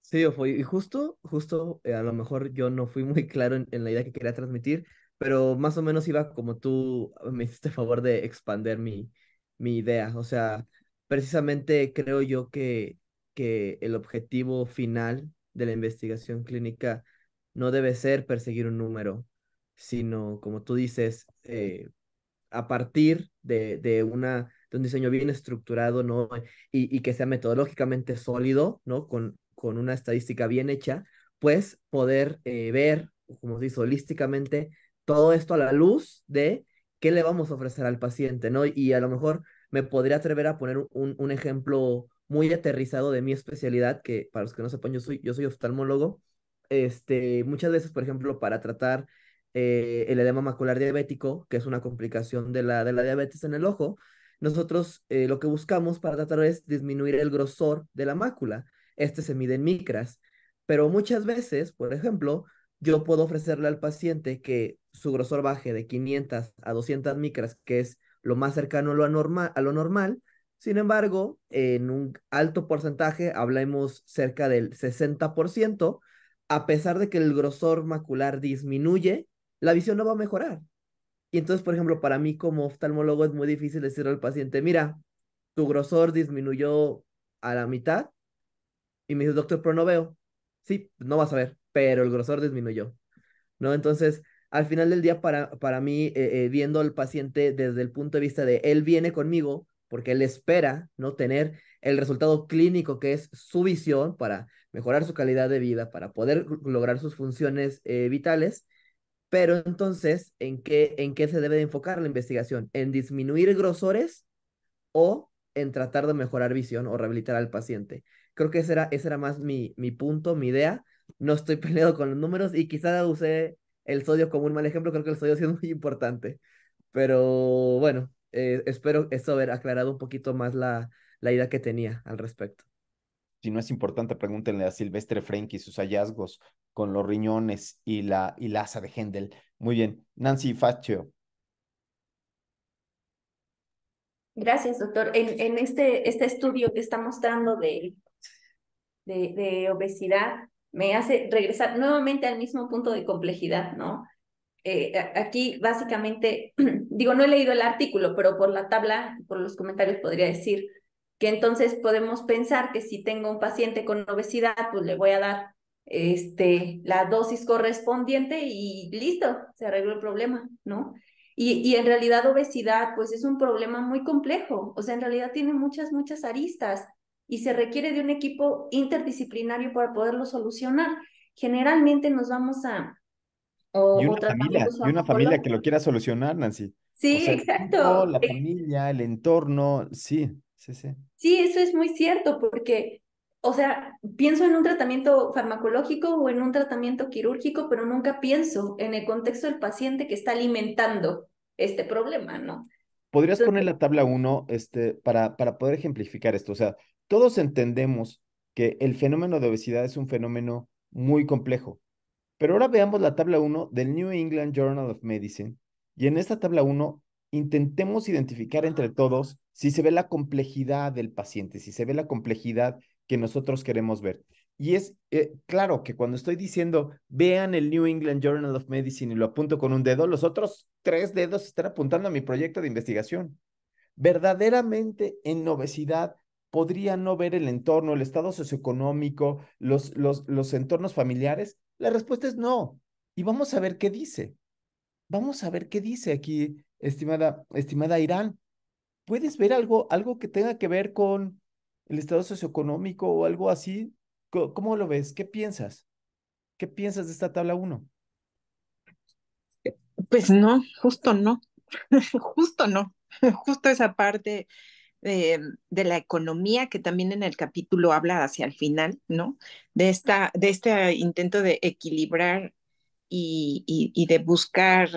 Sí, yo y justo, justo, eh, a lo mejor yo no fui muy claro en, la idea que quería transmitir, pero más o menos iba como tú me hiciste favor de expander mi, mi idea. O sea, precisamente creo yo que, que el objetivo final de la investigación clínica no debe ser perseguir un número, sino, como tú dices, eh, a partir de, una, de un diseño bien estructurado ¿no? y, que sea metodológicamente sólido, ¿no? con, con una estadística bien hecha, pues poder eh, ver, como se dice, holísticamente todo esto a la luz de qué le vamos a ofrecer al paciente, ¿no? Y a lo mejor me podría atrever a poner un, ejemplo muy aterrizado de mi especialidad, que para los que no sepan, yo soy, yo soy oftalmólogo. Este, muchas veces, por ejemplo, para tratar eh, el edema macular diabético, que es una complicación de la, de la diabetes en el ojo, nosotros eh, lo que buscamos para tratar es disminuir el grosor de la mácula. Este se mide en micras, pero muchas veces, por ejemplo, yo puedo ofrecerle al paciente que su grosor baje de 500 a 200 micras, que es lo más cercano a lo, normal a lo normal. Sin embargo, en un alto porcentaje, hablamos cerca del 60%, a pesar de que el grosor macular disminuye, la visión no va a mejorar. Y entonces, por ejemplo, para mí como oftalmólogo es muy difícil decirle al paciente, mira, tu grosor disminuyó a la mitad. Y me dice, doctor, pero no veo. Sí, no vas a ver, pero el grosor disminuyó. ¿No? Entonces, al final del día para, para mí, eh, eh, viendo al paciente desde el punto de vista de él viene conmigo porque él espera no tener el resultado clínico que es su visión para mejorar su calidad de vida, para poder lograr sus funciones eh, vitales. Pero entonces, ¿en qué, ¿en qué se debe de enfocar la investigación? ¿En disminuir grosores o en tratar de mejorar visión o rehabilitar al paciente? Creo que ese era, era más mi, mi punto, mi idea. No estoy peleado con los números y quizá usé el sodio como un mal ejemplo, creo que el sodio sí es muy importante. Pero bueno, eh, espero eso haber aclarado un poquito más la, la idea que tenía al respecto. Si no es importante, pregúntenle a Silvestre Frank y sus hallazgos con los riñones y la, y asa de Händel. Muy bien. Nancy Faccio. Gracias, doctor. En, en este, este estudio que está mostrando de, de obesidad, me hace regresar nuevamente al mismo punto de complejidad, ¿no? Eh, aquí básicamente, digo, no he leído el artículo, pero por la tabla, por los comentarios podría decir que entonces podemos pensar que si tengo un paciente con obesidad, pues le voy a dar este, la dosis correspondiente y listo, se arregló el problema, ¿no? Y, y, en realidad obesidad, pues es un problema muy complejo, o sea, en realidad tiene muchas, muchas aristas y se requiere de un equipo interdisciplinario para poderlo solucionar. Generalmente nos vamos a... O, y una, familia, y una familia que lo quiera solucionar, Nancy. Sí, exacto. La eh, familia, el entorno, sí, sí, sí. Sí, eso es muy cierto porque, o sea, pienso en un tratamiento farmacológico o en un tratamiento quirúrgico, pero nunca pienso en el contexto del paciente que está alimentando este problema, ¿no? ¿Podrías poner la tabla 1 este, para, para poder ejemplificar esto? O sea, todos entendemos que el fenómeno de obesidad es un fenómeno muy complejo, pero ahora veamos la tabla 1 del New England Journal of Medicine y en esta tabla 1 intentemos identificar entre todos si se ve la complejidad del paciente, si se ve la complejidad que nosotros queremos ver. Y es eh, claro que cuando estoy diciendo, vean el New England Journal of Medicine y lo apunto con un dedo, los otros tres dedos están apuntando a mi proyecto de investigación. Verdaderamente en obesidad podría no ver el entorno, el estado socioeconómico, los, los, los entornos familiares? La respuesta es no. Y vamos a ver qué dice. Vamos a ver qué dice aquí, estimada, estimada Irán. ¿Puedes ver algo, algo que tenga que ver con el estado socioeconómico o algo así? ¿Cómo, cómo lo ves? ¿Qué piensas? ¿Qué piensas de esta tabla 1? Pues no, justo no, justo no, justo esa parte eh, de la economía, que también en el capítulo habla hacia el final, ¿no? De, esta, de este intento de equilibrar y, y, de buscar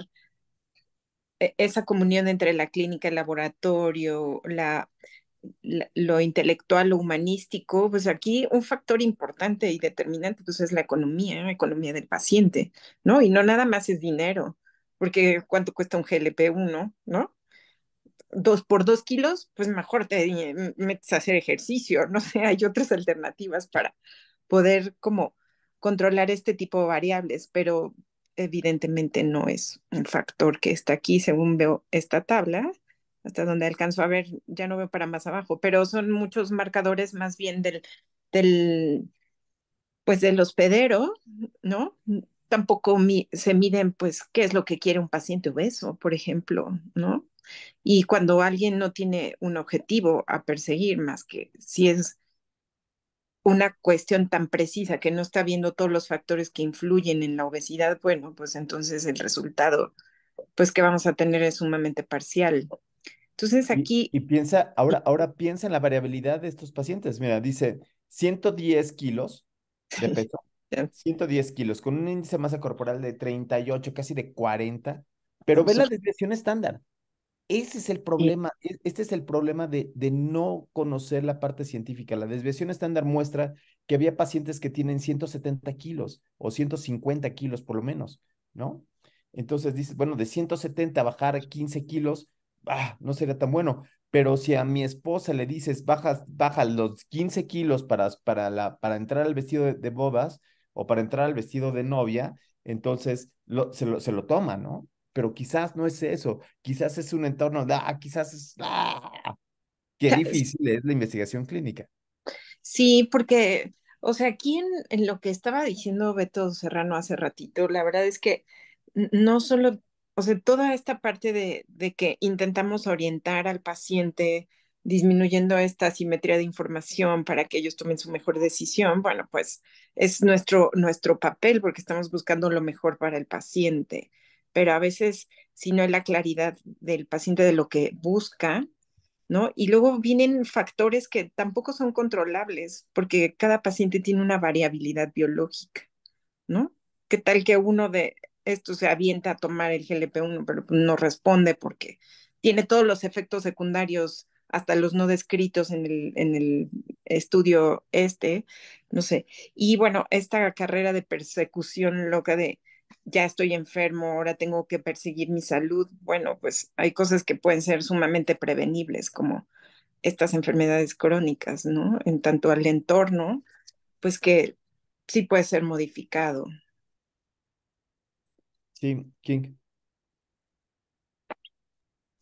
e-, esa comunión entre la clínica, el laboratorio, la, lo intelectual, lo humanístico, pues aquí un factor importante y determinante pues es la economía, la economía del paciente, ¿no? Y no nada más es dinero, porque cuánto cuesta un GLP-1, ¿no? dos por dos kilos, pues mejor te mm, metes a hacer ejercicio, no sé, hay otras alternativas para poder como controlar este tipo de variables, pero evidentemente no es un factor que está aquí, según veo esta tabla, hasta donde alcanzo a ver, ya no veo para más abajo, pero son muchos marcadores más bien del, del pues del hospedero, ¿no? Tampoco se miden, pues, qué es lo que quiere un paciente obeso, por ejemplo, ¿no? Y cuando alguien no tiene un objetivo a perseguir, más que si es una cuestión tan precisa que no está viendo todos los factores que influyen en la obesidad, bueno, pues entonces el resultado pues que vamos a tener es sumamente parcial. Entonces aquí... Y, piensa, ahora, ahora piensa en la variabilidad de estos pacientes. Mira, dice 110 kilos de peso, 110 kilos, con un índice de masa corporal de 38, casi de 40, pero ve la desviación estándar. Ese es el problema, e, este es el problema de, de, no conocer la parte científica. La desviación estándar muestra que había pacientes que tienen 170 kilos o 150 kilos por lo menos, ¿no? Entonces dices, bueno, de 170 bajar 15 kilos, ah, no sería tan bueno. Pero si a mi esposa le dices, bajas, baja los 15 kilos para, para, la, para entrar al vestido de, bobas o para entrar al vestido de novia, entonces se, lo, se lo toma, ¿no? pero quizás no es eso, quizás es un entorno, ah, quizás es... Ah, qué difícil es la investigación clínica. Sí, porque, o sea, aquí en, lo que estaba diciendo Beto Serrano hace ratito, la verdad es que no solo o sea, toda esta parte de, que intentamos orientar al paciente disminuyendo esta asimetría de información para que ellos tomen su mejor decisión, bueno, pues es nuestro, nuestro papel porque estamos buscando lo mejor para el paciente pero a veces si no hay la claridad del paciente de lo que busca, ¿no? Y luego vienen factores que tampoco son controlables, porque cada paciente tiene una variabilidad biológica, ¿no? ¿Qué tal que uno de estos se avienta a tomar el GLP-1, pero no responde porque tiene todos los efectos secundarios, hasta los no descritos en el, en el estudio este, no sé. Y bueno, esta carrera de persecución loca de ya estoy enfermo, ahora tengo que perseguir mi salud. Bueno, pues hay cosas que pueden ser sumamente prevenibles, como estas enfermedades crónicas, ¿no? En tanto al entorno, pues que sí puede ser modificado. Sí, King.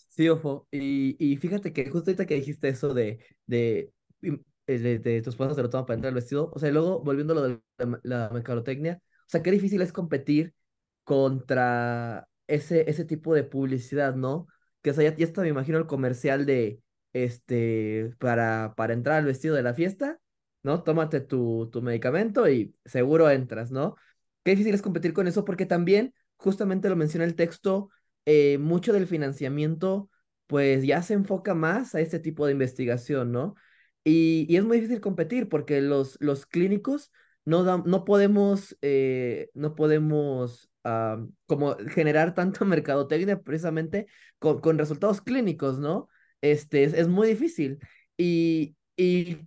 Sí, Ojo y, fíjate que justo ahorita que dijiste eso de, de, mm, eh, de, tus cosas de lo para entrar al vestido, o sea, luego volviendo a lo de la, la o sea, qué difícil es competir contra ese, ese tipo de publicidad, ¿no? Que o sea, ya, ya hasta me imagino el comercial de, este, para, para entrar al vestido de la fiesta, ¿no? Tómate tu, tu medicamento y seguro entras, ¿no? Qué difícil es competir con eso porque también, justamente lo menciona el texto, eh, mucho del financiamiento, pues ya se enfoca más a este tipo de investigación, ¿no? Y, y es muy difícil competir porque los, los clínicos no, podemos, eh, no podemos ah, como generar tanto mercadotecnia precisamente con, resultados clínicos, ¿no? Este, es, muy difícil. Y,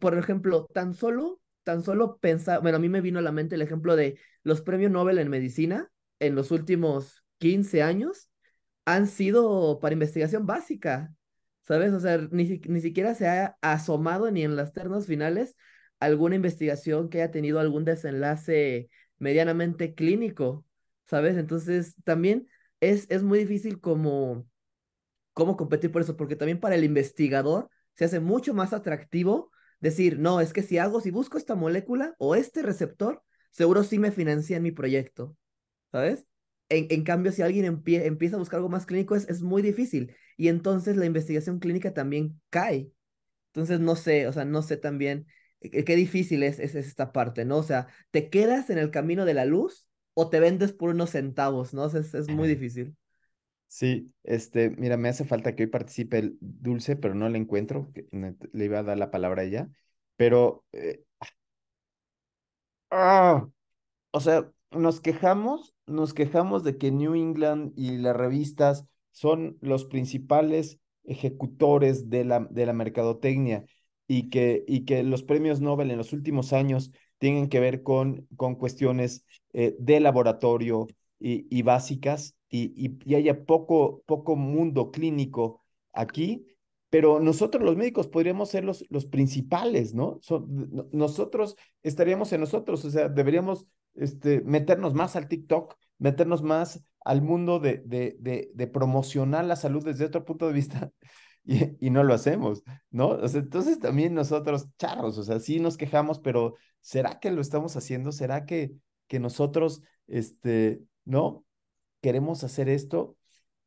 por ejemplo, tan solo, tan solo pensar, bueno, a mí me vino a la mente el ejemplo de los premios Nobel en medicina en los últimos 15 años han sido para investigación básica, ¿sabes? O sea, ni siquiera se ha asomado ni en las ternas finales alguna investigación que haya tenido algún desenlace medianamente clínico, ¿sabes? Entonces también es, es muy difícil como, como competir por eso, porque también para el investigador se hace mucho más atractivo decir, no, es que si hago, si busco esta molécula o este receptor, seguro sí me financian mi proyecto, ¿sabes? En, cambio, si alguien empieza a buscar algo más clínico, es, es muy difícil. Y entonces la investigación clínica también cae. Entonces, no sé, o sea, no sé también qué difícil es, es, esta parte, ¿no? O sea, ¿te quedas en el camino de la luz o te vendes por unos centavos, ¿no? es, muy difícil. Sí, este, mira, me hace falta que hoy participe el Dulce, pero no le encuentro, le iba a dar la palabra a ella, pero... Eh, ah, o sea, nos quejamos, nos quejamos de que New England y las revistas son los principales ejecutores de la, de la mercadotecnia y que, y que los premios Nobel en los últimos años tienen que ver con, con cuestiones eh, de laboratorio y, y básicas y, y, haya poco, poco mundo clínico aquí, pero nosotros los médicos podríamos ser los, los principales, ¿no? nosotros estaríamos en nosotros, o sea, deberíamos este, meternos más al TikTok, meternos más al mundo de, de, de, de promocionar la salud desde otro punto de vista, y, no lo hacemos, ¿no? entonces también nosotros, charros, o sea, sí nos quejamos, pero ¿será que lo estamos haciendo? ¿Será que, que nosotros, este, ¿no? ¿Queremos hacer esto?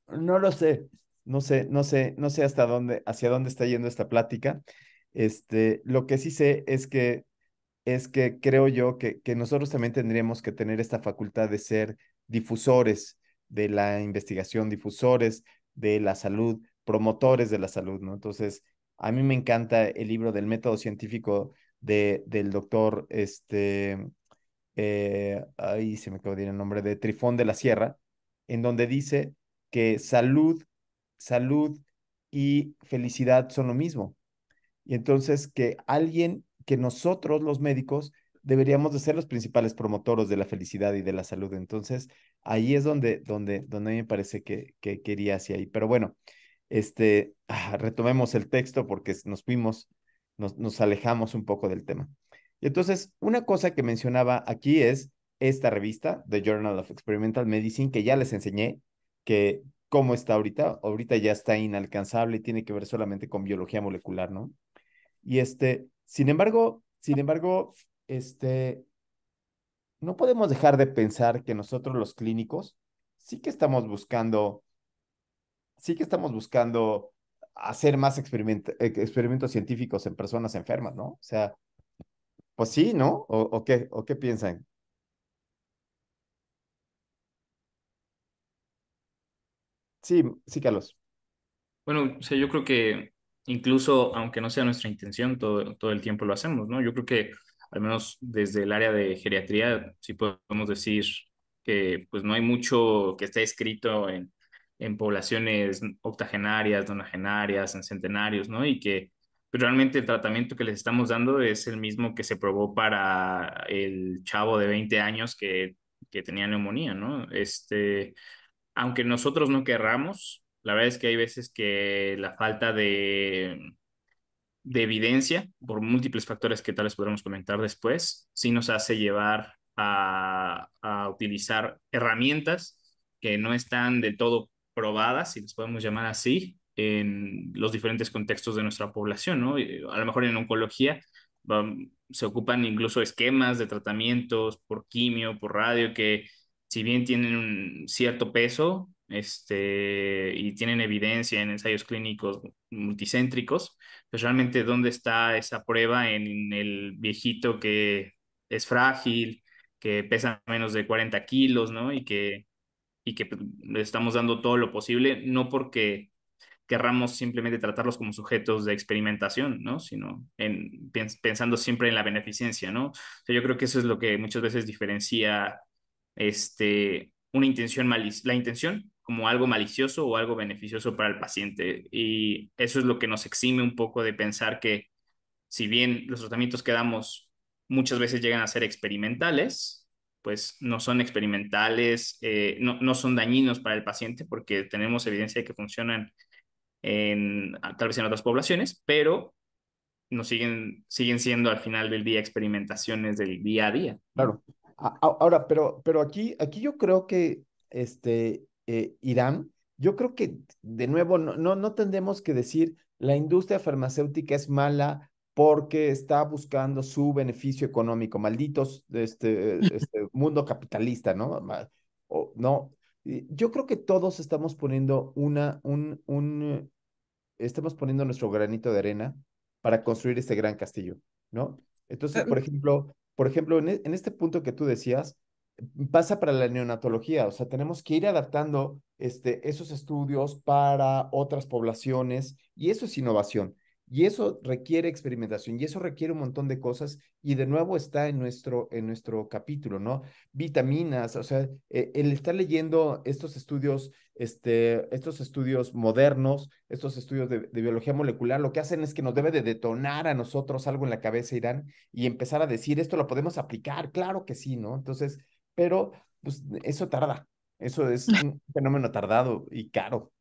No lo sé, no sé, no sé, no sé hasta dónde, hacia dónde está yendo esta plática. Este, lo que sí sé es que, es que creo yo que, que nosotros también tendríamos que tener esta facultad de ser difusores de la investigación, difusores de la salud, promotores de la salud, ¿no? Entonces, a mí me encanta el libro del método científico de, del doctor, este, eh, ahí se me acabó de ir el nombre, de Trifón de la Sierra, en donde dice que salud, salud y felicidad son lo mismo. Y entonces que alguien, que nosotros los médicos deberíamos de ser los principales promotores de la felicidad y de la salud. Entonces, ahí es donde, donde, donde me parece que, que quería hacia ahí. Pero bueno, este, ah, retomemos el texto porque nos fuimos, nos, alejamos un poco del tema. Y entonces, una cosa que mencionaba aquí es esta revista, The Journal of Experimental Medicine, que ya les enseñé que cómo está ahorita. Ahorita ya está inalcanzable y tiene que ver solamente con biología molecular, ¿no? Y este, sin embargo, sin embargo, este, no podemos dejar de pensar que nosotros los clínicos sí que estamos buscando sí que estamos buscando hacer más eh, experimentos científicos en personas enfermas, ¿no? O sea, pues sí, ¿no? ¿O, qué, ¿O qué piensan? Sí, sí, Carlos. Bueno, o sea, yo creo que incluso aunque no sea nuestra intención, todo, el tiempo lo hacemos, ¿no? Yo creo que al menos desde el área de geriatría, sí podemos decir que pues no hay mucho que esté escrito en, en poblaciones octogenarias, donagenarias, en centenarios, ¿no? Y que realmente el tratamiento que les estamos dando es el mismo que se probó para el chavo de 20 años que, que tenía neumonía, ¿no? Este, aunque nosotros no querramos, la verdad es que hay veces que la falta de, de evidencia por múltiples factores que tal vez podremos comentar después, sí nos hace llevar a, a utilizar herramientas que no están de todo probadas, si les podemos llamar así, en los diferentes contextos de nuestra población, ¿no? A lo mejor en oncología se ocupan incluso esquemas de tratamientos por quimio, por radio, que si bien tienen un cierto peso este, y tienen evidencia en ensayos clínicos multicéntricos, pues realmente dónde está esa prueba en el viejito que es frágil, que pesa menos de 40 kilos, ¿no? Y que y que pues, estamos dando todo lo posible, no porque querramos simplemente tratarlos como sujetos de experimentación, ¿no? Sino en, pensando siempre en la beneficencia, ¿no? yo creo que eso es lo que muchas veces diferencia este, una intención la intención como algo malicioso o algo beneficioso para el paciente. Y eso es lo que nos exime un poco de pensar que si bien los tratamientos que damos muchas veces llegan a ser experimentales, pues no son experimentales, eh, no, no, son dañinos para el paciente porque tenemos evidencia de que funcionan en, tal vez en otras poblaciones, pero no siguen, siguen siendo al final del día experimentaciones del día a día. Claro. Ahora, pero, pero aquí, aquí yo creo que este, eh, Irán, yo creo que de nuevo no, no, no tendemos que decir la industria farmacéutica es mala porque está buscando su beneficio económico. Malditos este, este mundo capitalista, ¿no? no. Yo creo que todos estamos poniendo una, un, estamos poniendo nuestro granito de arena para construir este gran castillo, ¿no? Entonces, ah, por ejemplo, por ejemplo, en, e, en este punto que tú decías, pasa para la neonatología, o sea, tenemos que ir adaptando este, esos estudios para otras poblaciones y eso es innovación. Y eso requiere experimentación y eso requiere un montón de cosas y de nuevo está en nuestro, en nuestro capítulo, ¿no? Vitaminas, o sea, eh, el estar leyendo estos estudios, este, estos estudios modernos, estos estudios de, de biología molecular, lo que hacen es que nos debe de detonar a nosotros algo en la cabeza, Irán, y empezar a decir, esto lo podemos aplicar, claro que sí, ¿no? Entonces, pero pues eso tarda, eso es un fenómeno tardado y caro.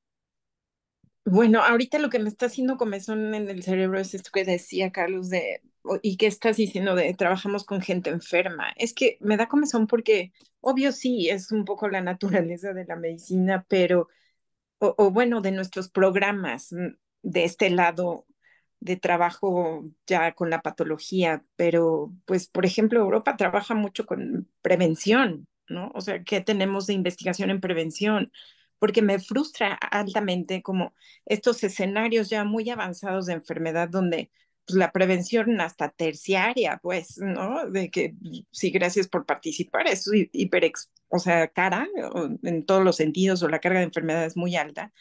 Bueno, ahorita lo que me está haciendo comezón en el cerebro es esto que decía Carlos de, ¿y que estás diciendo de trabajamos con gente enferma? Es que me da comezón porque, obvio sí, es un poco la naturaleza de la medicina, pero, o, o bueno, de nuestros programas mm, de este lado de trabajo ya con la patología, pero pues, por ejemplo, Europa trabaja mucho con prevención, ¿no? O sea, ¿qué tenemos de investigación en prevención? porque me frustra altamente como estos escenarios ya muy avanzados de enfermedad donde pues, la prevención hasta terciaria, pues, ¿no? De que mm, sí, gracias por participar, es hiper, o sea, cara en todos los sentidos o la carga de enfermedad es muy alta,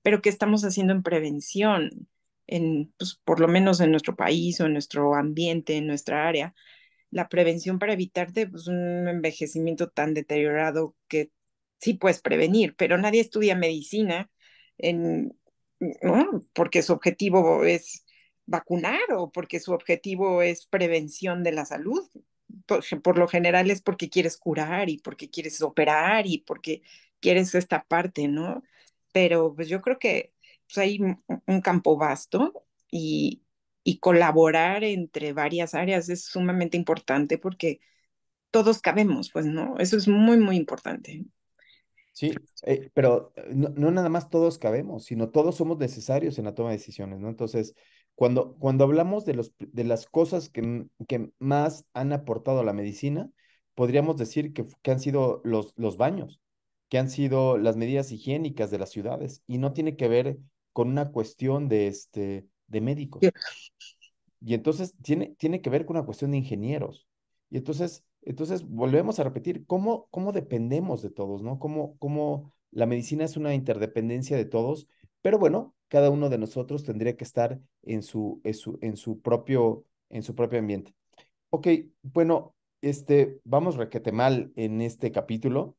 pero ¿qué estamos haciendo en prevención? En, pues, por lo menos en nuestro país o en nuestro ambiente, en nuestra área, la prevención para evitar pues, un envejecimiento tan deteriorado que sí puedes prevenir, pero nadie estudia medicina en, ¿no? porque su objetivo es vacunar o porque su objetivo es prevención de la salud. Por, lo general es porque quieres curar y porque quieres operar y porque quieres esta parte, ¿no? Pero pues yo creo que pues, hay un campo vasto y, y colaborar entre varias áreas es sumamente importante porque todos cabemos, pues, ¿no? Eso es muy, muy importante. Sí, eh, pero eh, no, nada más todos cabemos, sino todos somos necesarios en la toma de decisiones, ¿no? Entonces, cuando, cuando hablamos de, los, de las cosas que, que más han aportado a la medicina, podríamos decir que, han sido los, los baños, que han sido las medidas higiénicas de las ciudades, y no tiene que ver con una cuestión de, este, de médicos. Y entonces tiene, tiene que ver con una cuestión de ingenieros. Y entonces entonces, volvemos a repetir, ¿cómo, cómo dependemos de todos, ¿no? ¿Cómo, cómo la medicina es una interdependencia de todos, pero bueno, cada uno de nosotros tendría que estar en su, en su, en su, propio, en su propio ambiente. Ok, bueno, este, vamos requete mal en este capítulo.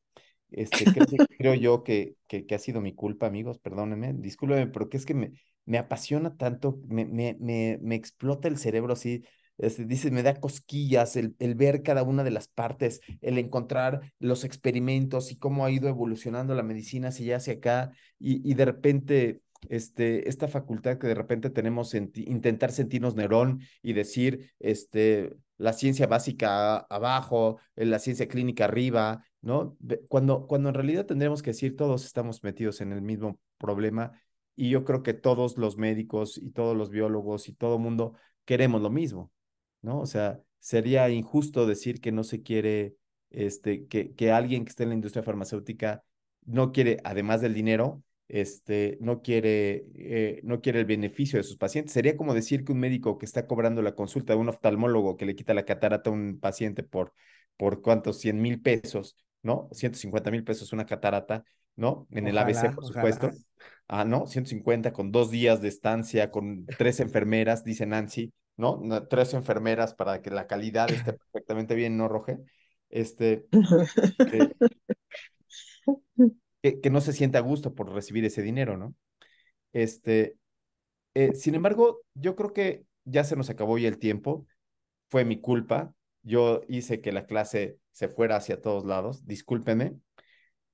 Este, creo, yo que, que, ha sido mi culpa, amigos, perdónenme, discúlpenme, pero es que me, me apasiona tanto, me, me, me explota el cerebro así este, dice, me da cosquillas el, ver cada una de las partes, el encontrar los experimentos y cómo ha ido evolucionando la medicina hacia allá, hacia acá, y, de repente este, esta facultad que de repente tenemos intentar sentirnos Nerón y decir, este, la ciencia básica abajo, eh, la ciencia clínica arriba, ¿no? Cuando, cuando en realidad tendremos que decir, todos estamos metidos en el mismo problema y yo creo que todos los médicos y todos los biólogos y todo mundo queremos lo mismo. ¿no? O sea, sería injusto decir que no se quiere, este, que, que alguien que esté en la industria farmacéutica no quiere, además del dinero, este, no, quiere, eh, no quiere el beneficio de sus pacientes. Sería como decir que un médico que está cobrando la consulta de un oftalmólogo que le quita la catarata a un paciente por, por cuántos, 100 mil pesos, ¿no? 150 mil pesos una catarata, ¿no? En el ABC, por supuesto. Ah, no, 150 con dos días de estancia, con tres enfermeras, dice Nancy, ¿no? Tres enfermeras para que la calidad esté perfectamente bien, ¿no, roje Este, que, no se sienta a gusto por recibir ese dinero, ¿no? Este, eh, sin embargo, yo creo que ya se nos acabó ya el tiempo, fue mi culpa, yo hice que la clase se fuera hacia todos lados, discúlpeme,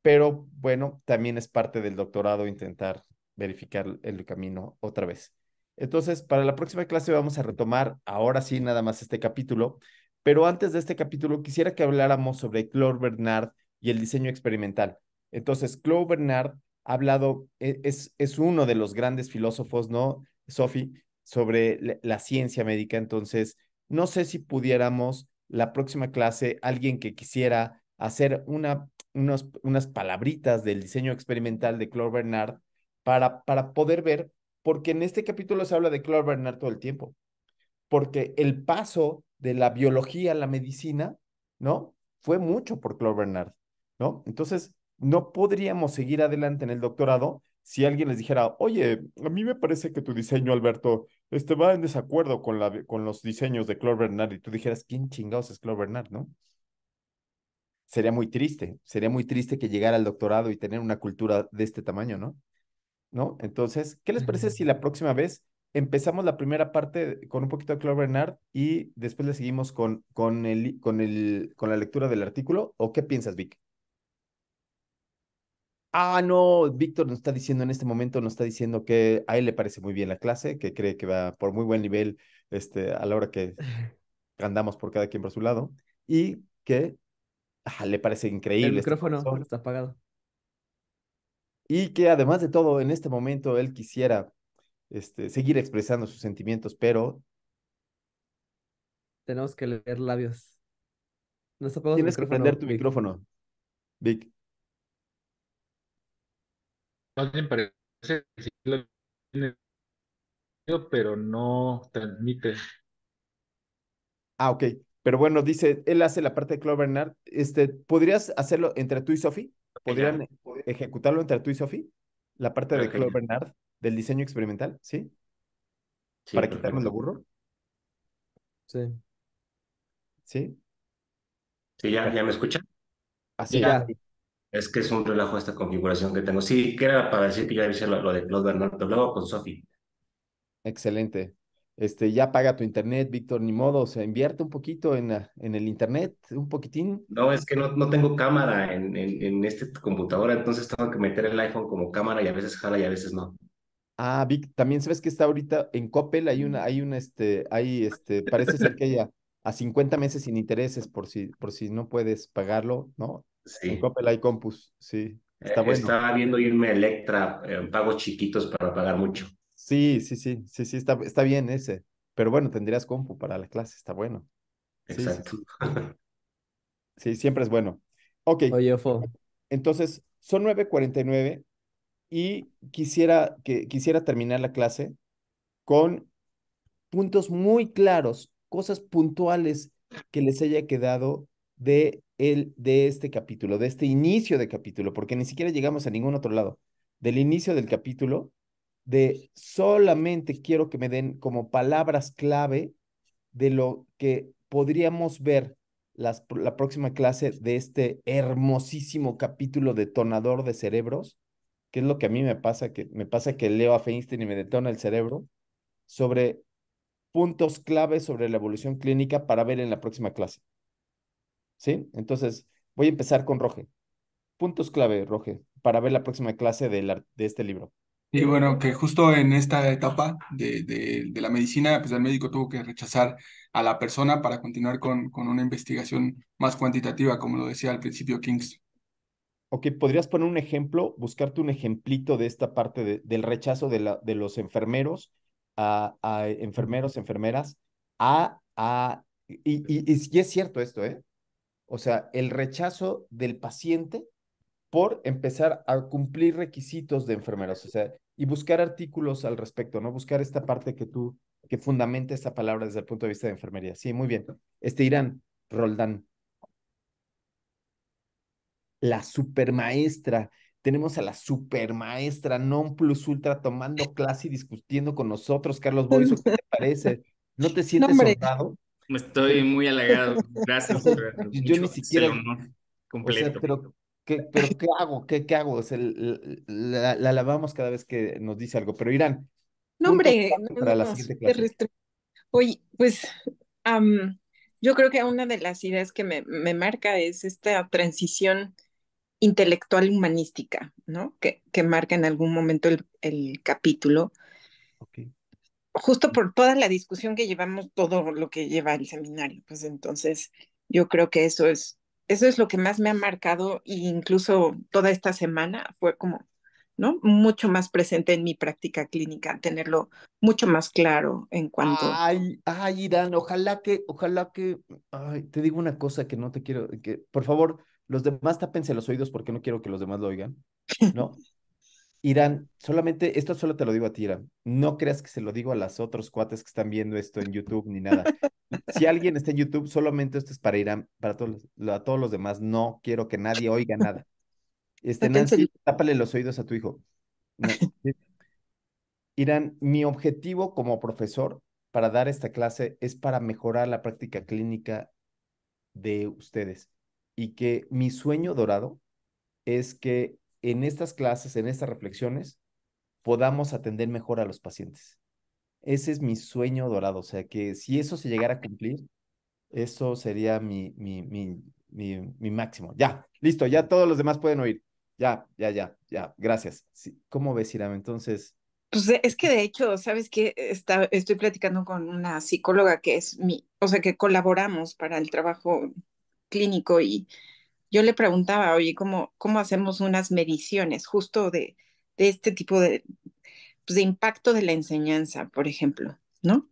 pero bueno, también es parte del doctorado intentar verificar el camino otra vez. Entonces, para la próxima clase vamos a retomar ahora sí nada más este capítulo, pero antes de este capítulo quisiera que habláramos sobre Claude Bernard y el diseño experimental. Entonces, Claude Bernard ha hablado, e-, es, es uno de los grandes filósofos, ¿no, Sophie, sobre la, ciencia médica. Entonces, no sé si pudiéramos la próxima clase, alguien que quisiera hacer una, unas palabritas del diseño experimental de Claude Bernard para, para poder ver porque en este capítulo se habla de Claude Bernard todo el tiempo, porque el paso de la biología a la medicina, ¿no? Fue mucho por Claude Bernard, ¿no? Entonces, no podríamos seguir adelante en el doctorado si alguien les dijera, oye, a mí me parece que tu diseño, Alberto, este va en desacuerdo con, la, con los diseños de Claude Bernard, y tú dijeras, ¿quién chingados es Claude Bernard, no? Sería muy triste, sería muy triste que llegara al doctorado y tener una cultura de este tamaño, ¿no? ¿no? Entonces, ¿qué les parece si la próxima vez empezamos la primera parte con un poquito de Claude Bernard y después le seguimos con, con, el, con, el, con la lectura del artículo? ¿O qué piensas, Vic? Ah, no, Víctor nos está diciendo en este momento, no está diciendo que a él le parece muy bien la clase, que cree que va por muy buen nivel este, a la hora que andamos por cada quien por su lado y que le parece increíble. El este micrófono está apagado y que además de todo, en este momento él quisiera este, seguir expresando sus sentimientos, pero... Tenemos que leer labios. No Tienes que prender tu micrófono, Vic. pero no transmite. Ah, ok. Pero bueno, dice, él hace la parte de Claude Bernard Este, ¿Podrías hacerlo entre tú y Sophie? ¿Podrían ejecutarlo entre tú y Sophie? La parte de Claude Bernard del diseño experimental, ¿sí? Para quitarme lo burro. Sí. ¿Sí? Sí, ya, ya me escuchan. Así ya. Es que es un relajo esta configuración que tengo. Sí, que era para decir que ya hice lo, de Claude Bernard, luego con Sofi. Excelente este, ya paga tu internet, Víctor, ni modo, o sea, invierte un poquito en, en el internet, un poquitín. No, es que no, tengo cámara en, en, en este computadora, entonces tengo que meter el iPhone como cámara y a veces jala y a veces no. Ah, Vic, también sabes que está ahorita en Coppel, hay una, hay una, este, hay, este, parece ser que ya a, 50 meses sin intereses por si, por si no puedes pagarlo, ¿no? Sí. En Coppel hay compus, sí. Está eh, bueno. Estaba viendo irme Electra, en eh, pagos chiquitos para pagar mucho. Sí, sí, sí, sí, está, está bien ese. Pero bueno, tendrías compu para la clase, está bueno. Sí, siempre es bueno. Ok. Oye, Entonces, son 9.49 y quisiera, que, quisiera terminar la clase con puntos muy claros, cosas puntuales que les haya quedado de, el, de este capítulo, de este inicio de capítulo, porque ni siquiera llegamos a ningún otro lado. Del inicio del capítulo, de solamente quiero que me den como palabras clave de lo que podríamos ver las, la próxima clase de este hermosísimo capítulo detonador de cerebros, que es lo que a mí me pasa, que me pasa que leo a Feinstein y me detona el cerebro, sobre puntos clave sobre la evolución clínica para ver en la próxima clase. ¿Sí? Entonces, voy a empezar con Roge. Puntos clave, Roge, para ver la próxima clase de este libro. Y bueno, que justo en esta etapa de, la medicina, pues el médico tuvo que rechazar a la persona para continuar con, con una investigación más cuantitativa, como lo decía al principio Kings. Ok, ¿podrías poner un ejemplo, buscarte un ejemplito de esta parte del rechazo de, la, de los enfermeros a, enfermeros, enfermeras, a, a y, y, y, es cierto esto, ¿eh? O sea, el rechazo del paciente por empezar a cumplir requisitos de enfermeros. O sea, y buscar artículos al respecto, ¿no? Buscar esta parte que tú, que fundamenta esta palabra desde el punto de vista de enfermería. Sí, muy bien. Este Irán, Roldán. La supermaestra. Tenemos a la supermaestra non plus ultra tomando clase y discutiendo con nosotros, Carlos Boris ¿Qué te parece? ¿No te sientes honrado? Estoy muy halagado. Gracias. Yo ni siquiera. ¿Qué, ¿Pero qué hago? ¿Qué, qué hago? la, la, lavamos cada vez que nos dice algo. Pero Irán. No, hombre. Para la siguiente Oye, pues yo creo que una de las ideas que me, me marca es esta transición intelectual humanística, ¿no? Que, que marca en algún momento el, capítulo. Justo por toda la discusión que llevamos, todo lo que lleva el seminario. Pues entonces, yo creo que eso es eso es lo que más me ha marcado e incluso toda esta semana fue como, ¿no? Mucho más presente en mi práctica clínica, tenerlo mucho más claro en cuanto... Ay, ay, Irán, ojalá que, ojalá que, ay, te digo una cosa que no te quiero, que por favor, los demás tápense los oídos porque no quiero que los demás lo oigan, ¿no? Irán, solamente, esto solo te lo digo a ti, Irán. No creas que se lo digo a las otros cuates que están viendo esto en YouTube ni nada. si alguien está en YouTube, solamente esto es para Irán, para todos, a todos los demás. No quiero que nadie oiga nada. Este, Nancy, tápale los oídos a tu hijo. Irán, mi objetivo como profesor para dar esta clase es para mejorar la práctica clínica de ustedes y que mi sueño dorado es que en estas clases, en estas reflexiones, podamos atender mejor a los pacientes. Ese es mi sueño dorado, o sea que si eso se llegara a cumplir, eso sería mi, mi, mi, mi, máximo. Ya, listo, ya todos los demás pueden oír. Ya, ya, ya, ya, gracias. ¿Cómo ves, Iram? Entonces... Pues eh, es que de hecho, sabes que estoy platicando con una psicóloga que es mi, o sea, que colaboramos para el trabajo clínico y yo le preguntaba, oye, ¿cómo, hacemos unas mediciones justo de, este tipo pues, de, impacto de la enseñanza, por ejemplo, ¿no?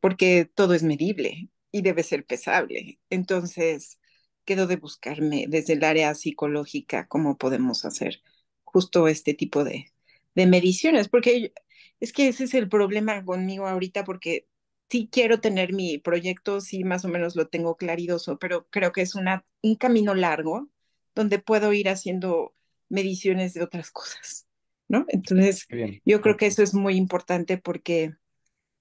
Porque todo es medible y debe ser pesable. Entonces, quedo de buscarme desde el área psicológica cómo podemos hacer justo este tipo de mediciones, porque es que ese es el problema conmigo ahorita, porque sí quiero tener mi proyecto, sí más o menos lo tengo claridoso, pero creo que es una, un camino largo donde puedo ir haciendo mediciones de otras cosas, ¿no? Entonces, yo creo que eso es muy importante porque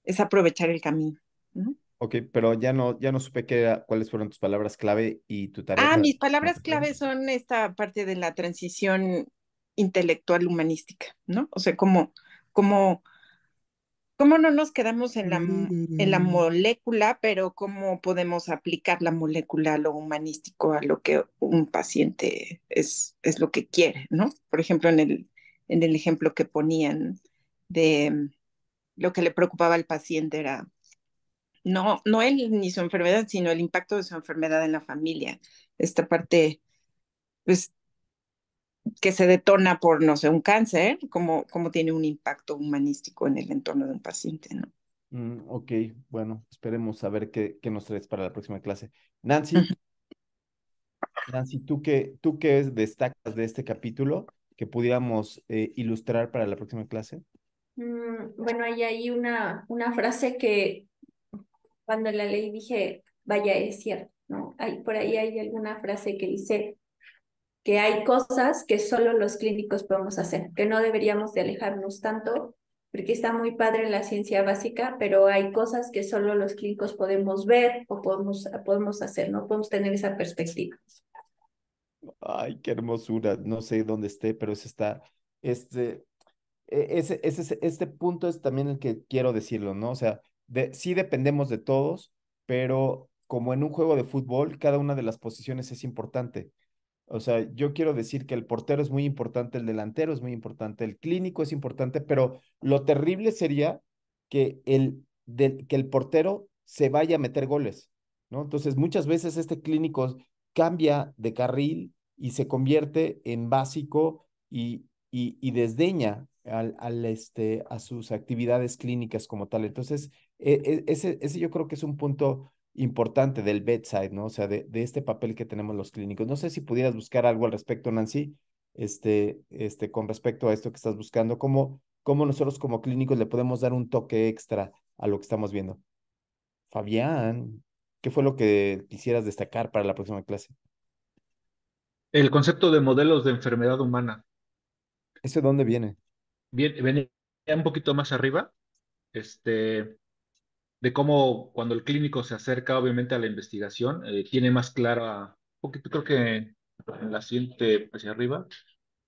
es aprovechar el camino, ¿no? Ok, pero ya no, ya no supe qué, cuáles fueron tus palabras clave y tu tarea. Ah, mis palabras clave son esta parte de la transición intelectual humanística, ¿no? O sea, como, como cómo no nos quedamos en la, en la mm. molécula, pero cómo podemos aplicar la molécula a lo humanístico, a lo que un paciente es, es lo que quiere, ¿no? Por ejemplo, en el, en el ejemplo que ponían de mm, lo que le preocupaba al paciente era no, no él ni su enfermedad, sino el impacto de su enfermedad en la familia. Esta parte, pues que se detona por, no sé, un cáncer, como tiene un impacto humanístico en el entorno de un paciente, ¿no? Mm, ok, bueno, esperemos a ver qué, nos traes para la próxima clase. Nancy, Nancy, ¿tú qué, ¿tú qué destacas de este capítulo que pudiéramos eh, ilustrar para la próxima clase? Mm, bueno, hay ahí una, una frase que cuando la leí dije, vaya, es cierto, ¿no? por ahí hay alguna frase que dice, que hay cosas que solo los clínicos podemos hacer, que no deberíamos de alejarnos tanto, porque está muy padre en la ciencia básica, pero hay cosas que solo los clínicos podemos ver o podemos, podemos hacer, no podemos tener esa perspectiva. Ay, qué hermosura, no sé dónde esté, pero ese está, este, e, ese, ese, este punto es también el que quiero decirlo, ¿no? O sea, sí dependemos de todos, pero como en un juego de fútbol, cada una de las posiciones es importante. O sea, yo quiero decir que el portero es muy importante, el delantero es muy importante, el clínico es importante, pero lo terrible sería que el, que el portero se vaya a meter goles, ¿no? Entonces, muchas veces este clínico cambia de carril y se convierte en básico y, y, y desdeña al, al, este, a sus actividades clínicas como tal. Entonces, e, e, ese, ese yo creo que es un punto importante del bedside, ¿no? O sea, de, este papel que tenemos los clínicos. No sé si pudieras buscar algo al respecto, Nancy, este, este, con respecto a esto que estás buscando, cómo, cómo nosotros como clínicos le podemos dar un toque extra a lo que estamos viendo. Fabián, ¿qué fue lo que quisieras destacar para la próxima clase? El concepto de modelos de enfermedad humana. ¿Ese dónde viene? Viene, viene un poquito más arriba. Este, de cómo cuando el clínico se acerca obviamente a la investigación, eh, tiene más clara, poquito creo que en la siguiente hacia arriba,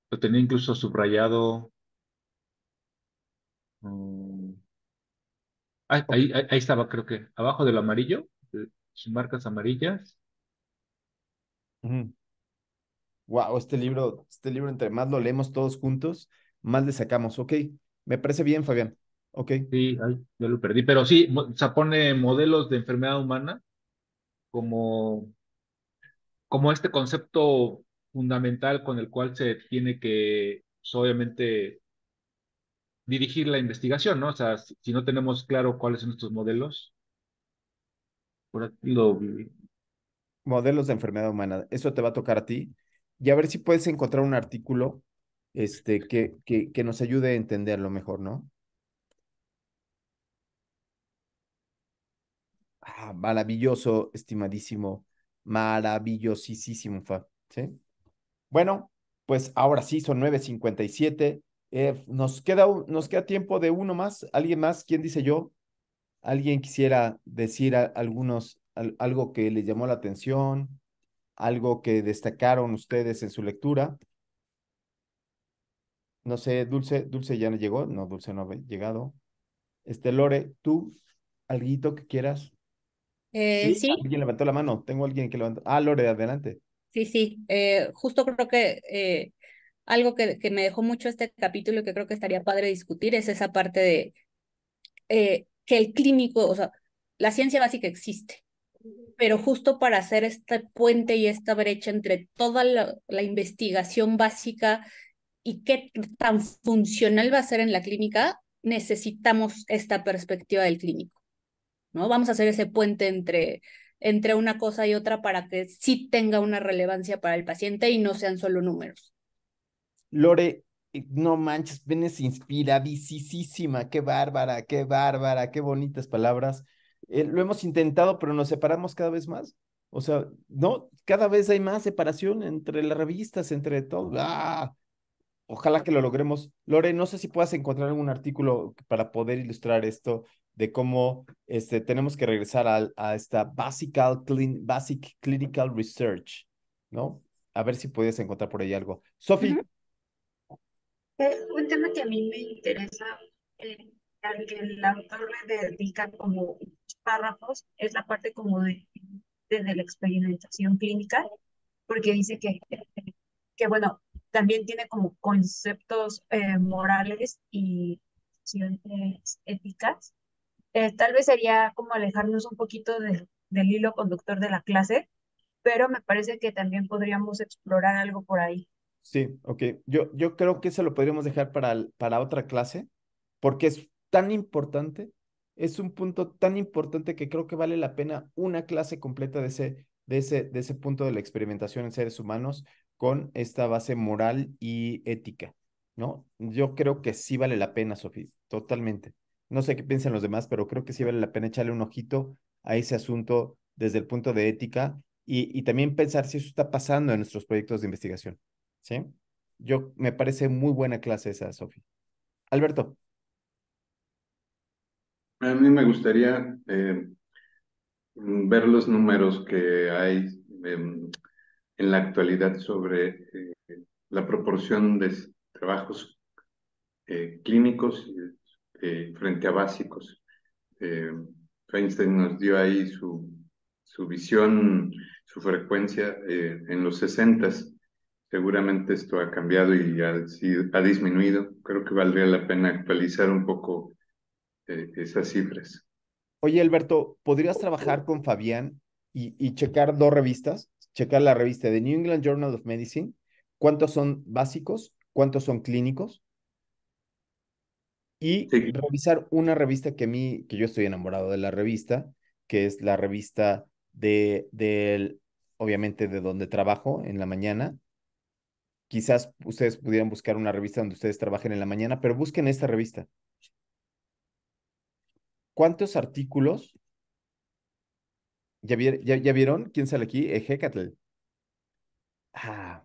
lo tenía incluso subrayado. Mm. ahí, estaba, creo que, abajo del amarillo, sus marcas amarillas. Wow, este libro, este libro, entre más lo leemos todos juntos, más le sacamos. Ok, me parece bien, Fabián. Ok. Sí, yo ya lo perdí, pero sí, se pone modelos de enfermedad humana como, como este concepto fundamental con el cual se tiene que, pues, obviamente, dirigir la investigación, ¿no? O sea, si, no tenemos claro cuáles son estos modelos, por aquí lo... Modelos de enfermedad humana, eso te va a tocar a ti. Y a ver si puedes encontrar un artículo este, que, que, que nos ayude a entenderlo mejor, ¿no? Ah, maravilloso, estimadísimo, maravillosísimo, ¿sí? Bueno, pues ahora sí, son 9.57. Eh, nos, queda, nos queda tiempo de uno más. ¿Alguien más? ¿Quién dice yo? ¿Alguien quisiera decir algunos algo que les llamó la atención? ¿Algo que destacaron ustedes en su lectura? No sé, Dulce, Dulce ya no llegó. No, Dulce no ha llegado. Este, Lore, ¿tú alguito que quieras? Eh, sí, Alguien levantó la mano. Tengo alguien que levantó. Ah, Lore, adelante. Sí, sí. Eh, justo creo que eh, algo que, me dejó mucho este capítulo y que creo que estaría padre discutir es esa parte de que el clínico, o sea, la ciencia básica existe, pero justo para hacer este puente y esta brecha entre toda la investigación básica y qué tan funcional va a ser en la clínica, necesitamos esta perspectiva del clínico. ¿no? Vamos a hacer ese puente entre, entre una cosa y otra para que sí tenga una relevancia para el paciente y no sean solo números. Lore, no manches, vienes inspiradísima, qué bárbara, qué bárbara, qué bonitas palabras. Eh, lo hemos intentado, pero nos separamos cada vez más. O sea, no, cada vez hay más separación entre las revistas, entre todo. ¡Ah! Ojalá que lo logremos. Lore, no sé si puedas encontrar algún artículo para poder ilustrar esto de cómo este, tenemos que regresar a, a esta Basic Clinical Research, ¿no? A ver si puedes encontrar por ahí algo. Sofi. Eh, un tema que a mí me interesa, eh, al que el autor le dedica como párrafos, es la parte como de, la experimentación clínica, porque dice que, que bueno, también tiene como conceptos eh, morales y éticas eh, tal vez sería como alejarnos un poquito del hilo conductor de la clase, pero me parece que también podríamos explorar algo por ahí. Sí, ok. Yo, yo creo que eso lo podríamos dejar para, para otra clase, porque es tan importante, es un punto tan importante que creo que vale la pena una clase completa de ese, de ese, de ese punto de la experimentación en seres humanos con esta base moral y ética, ¿no? Yo creo que sí vale la pena, Sofía, totalmente. No sé qué piensan los demás, pero creo que sí vale la pena echarle un ojito a ese asunto desde el punto de ética y, también pensar si eso está pasando en nuestros proyectos de investigación. ¿Sí? Yo me parece muy buena clase esa, Sofía. Alberto. A mí me gustaría eh, ver los números que hay em, en la actualidad sobre eh, la proporción de trabajos eh, clínicos y eh, frente a básicos. Eh, nos dio ahí su, visión, su frecuencia eh, en los 60. Seguramente esto ha cambiado y ha, disminuido. Creo que valdría la pena actualizar un poco eh, esas cifras. Oye, Alberto, ¿podrías trabajar con Fabián y, y checar dos revistas? Checar la revista de New England Journal of Medicine. ¿Cuántos son básicos? ¿Cuántos son clínicos? y revisar una revista que a mí, que yo estoy enamorado de la revista, que es la revista de, del, obviamente, de donde trabajo en la mañana. Quizás ustedes pudieran buscar una revista donde ustedes trabajen en la mañana, pero busquen esta revista. ¿Cuántos artículos? ¿Ya, ya, vieron? ¿Quién sale aquí? Ejecatl. Ah,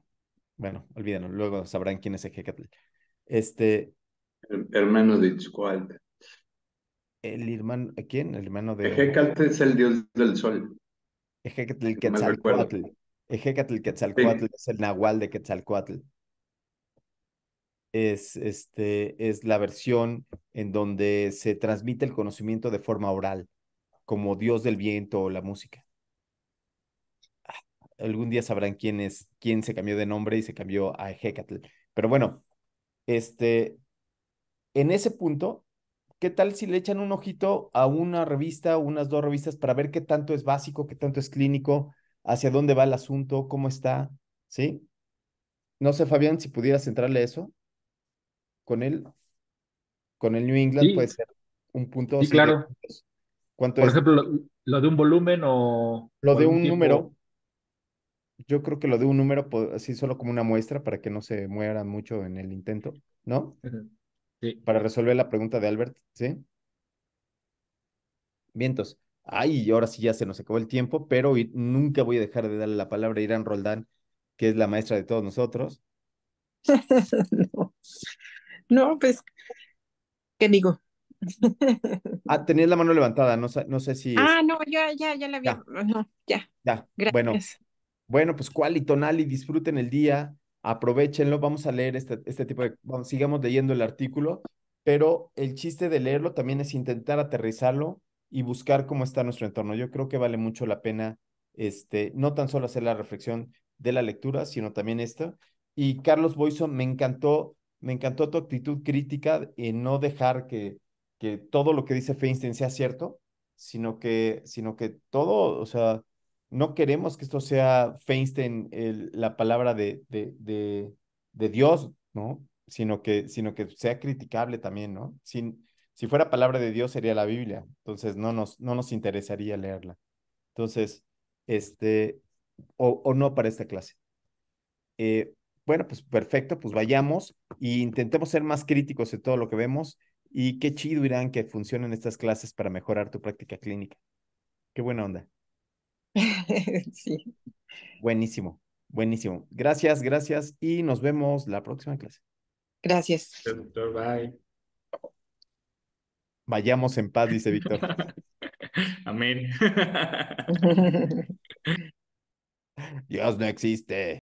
bueno, olvídenlo, luego sabrán quién es Ejecatl. Este, hermano de Itzcoatl. El hermano, ¿quién? El hermano de. Ejecatl es el dios del sol. Ejecatl Quetzalcoatl. Ejecatl Quetzalcoatl es el nahual de Quetzalcoatl. Es, este, es la versión en donde se transmite el conocimiento de forma oral, como dios del viento o la música. Ah, algún día sabrán quién es, quién se cambió de nombre y se cambió a Ejecatl. Pero bueno, este, en ese punto, ¿qué tal si le echan un ojito a una revista, unas dos revistas para ver qué tanto es básico, qué tanto es clínico, hacia dónde va el asunto, cómo está? ¿Sí? No sé, Fabián, si pudieras entrarle eso con él, con el New England puede ser un punto. claro. ¿Cuánto Por ejemplo, lo, de un volumen o... Lo de un, número. Yo creo que lo de un número, así solo como una muestra para que no se muera mucho en el intento, ¿no? Para resolver la pregunta de Albert, ¿sí? Vientos. Ay, ahora sí ya se nos acabó el tiempo, pero nunca voy a dejar de darle la palabra a Irán Roldán, que es la maestra de todos nosotros. no. pues, ¿qué digo? ah, tenías la mano levantada, no, no sé si. Ah, no, ya, ya, ya la vi. Ya, ya. Gracias. Bueno, bueno, pues cual y tonal y disfruten el día aprovechenlo, vamos a leer este, este tipo de, sigamos leyendo el artículo, pero el chiste de leerlo también es intentar aterrizarlo y buscar cómo está nuestro entorno. Yo creo que vale mucho la pena, este, no tan solo hacer la reflexión de la lectura, sino también esta. Y Carlos Boiso, me encantó, me encantó tu actitud crítica en no dejar que, que todo lo que dice Feinstein sea cierto, sino que, sino que todo, o sea, no queremos que esto sea Feinstein la palabra de, de, de, Dios, ¿no? Sino que, sino que sea criticable también, ¿no? si fuera palabra de Dios sería la Biblia, entonces no nos, no nos interesaría leerla. Entonces, este, o, no para esta clase. Eh, bueno, pues perfecto, pues vayamos e intentemos ser más críticos de todo lo que vemos y qué chido irán que funcionen estas clases para mejorar tu práctica clínica. Qué buena onda. sí. Buenísimo, buenísimo. Gracias, gracias y nos vemos la próxima clase. Gracias. bye. Vayamos en paz, dice Víctor. Amén. Dios no existe.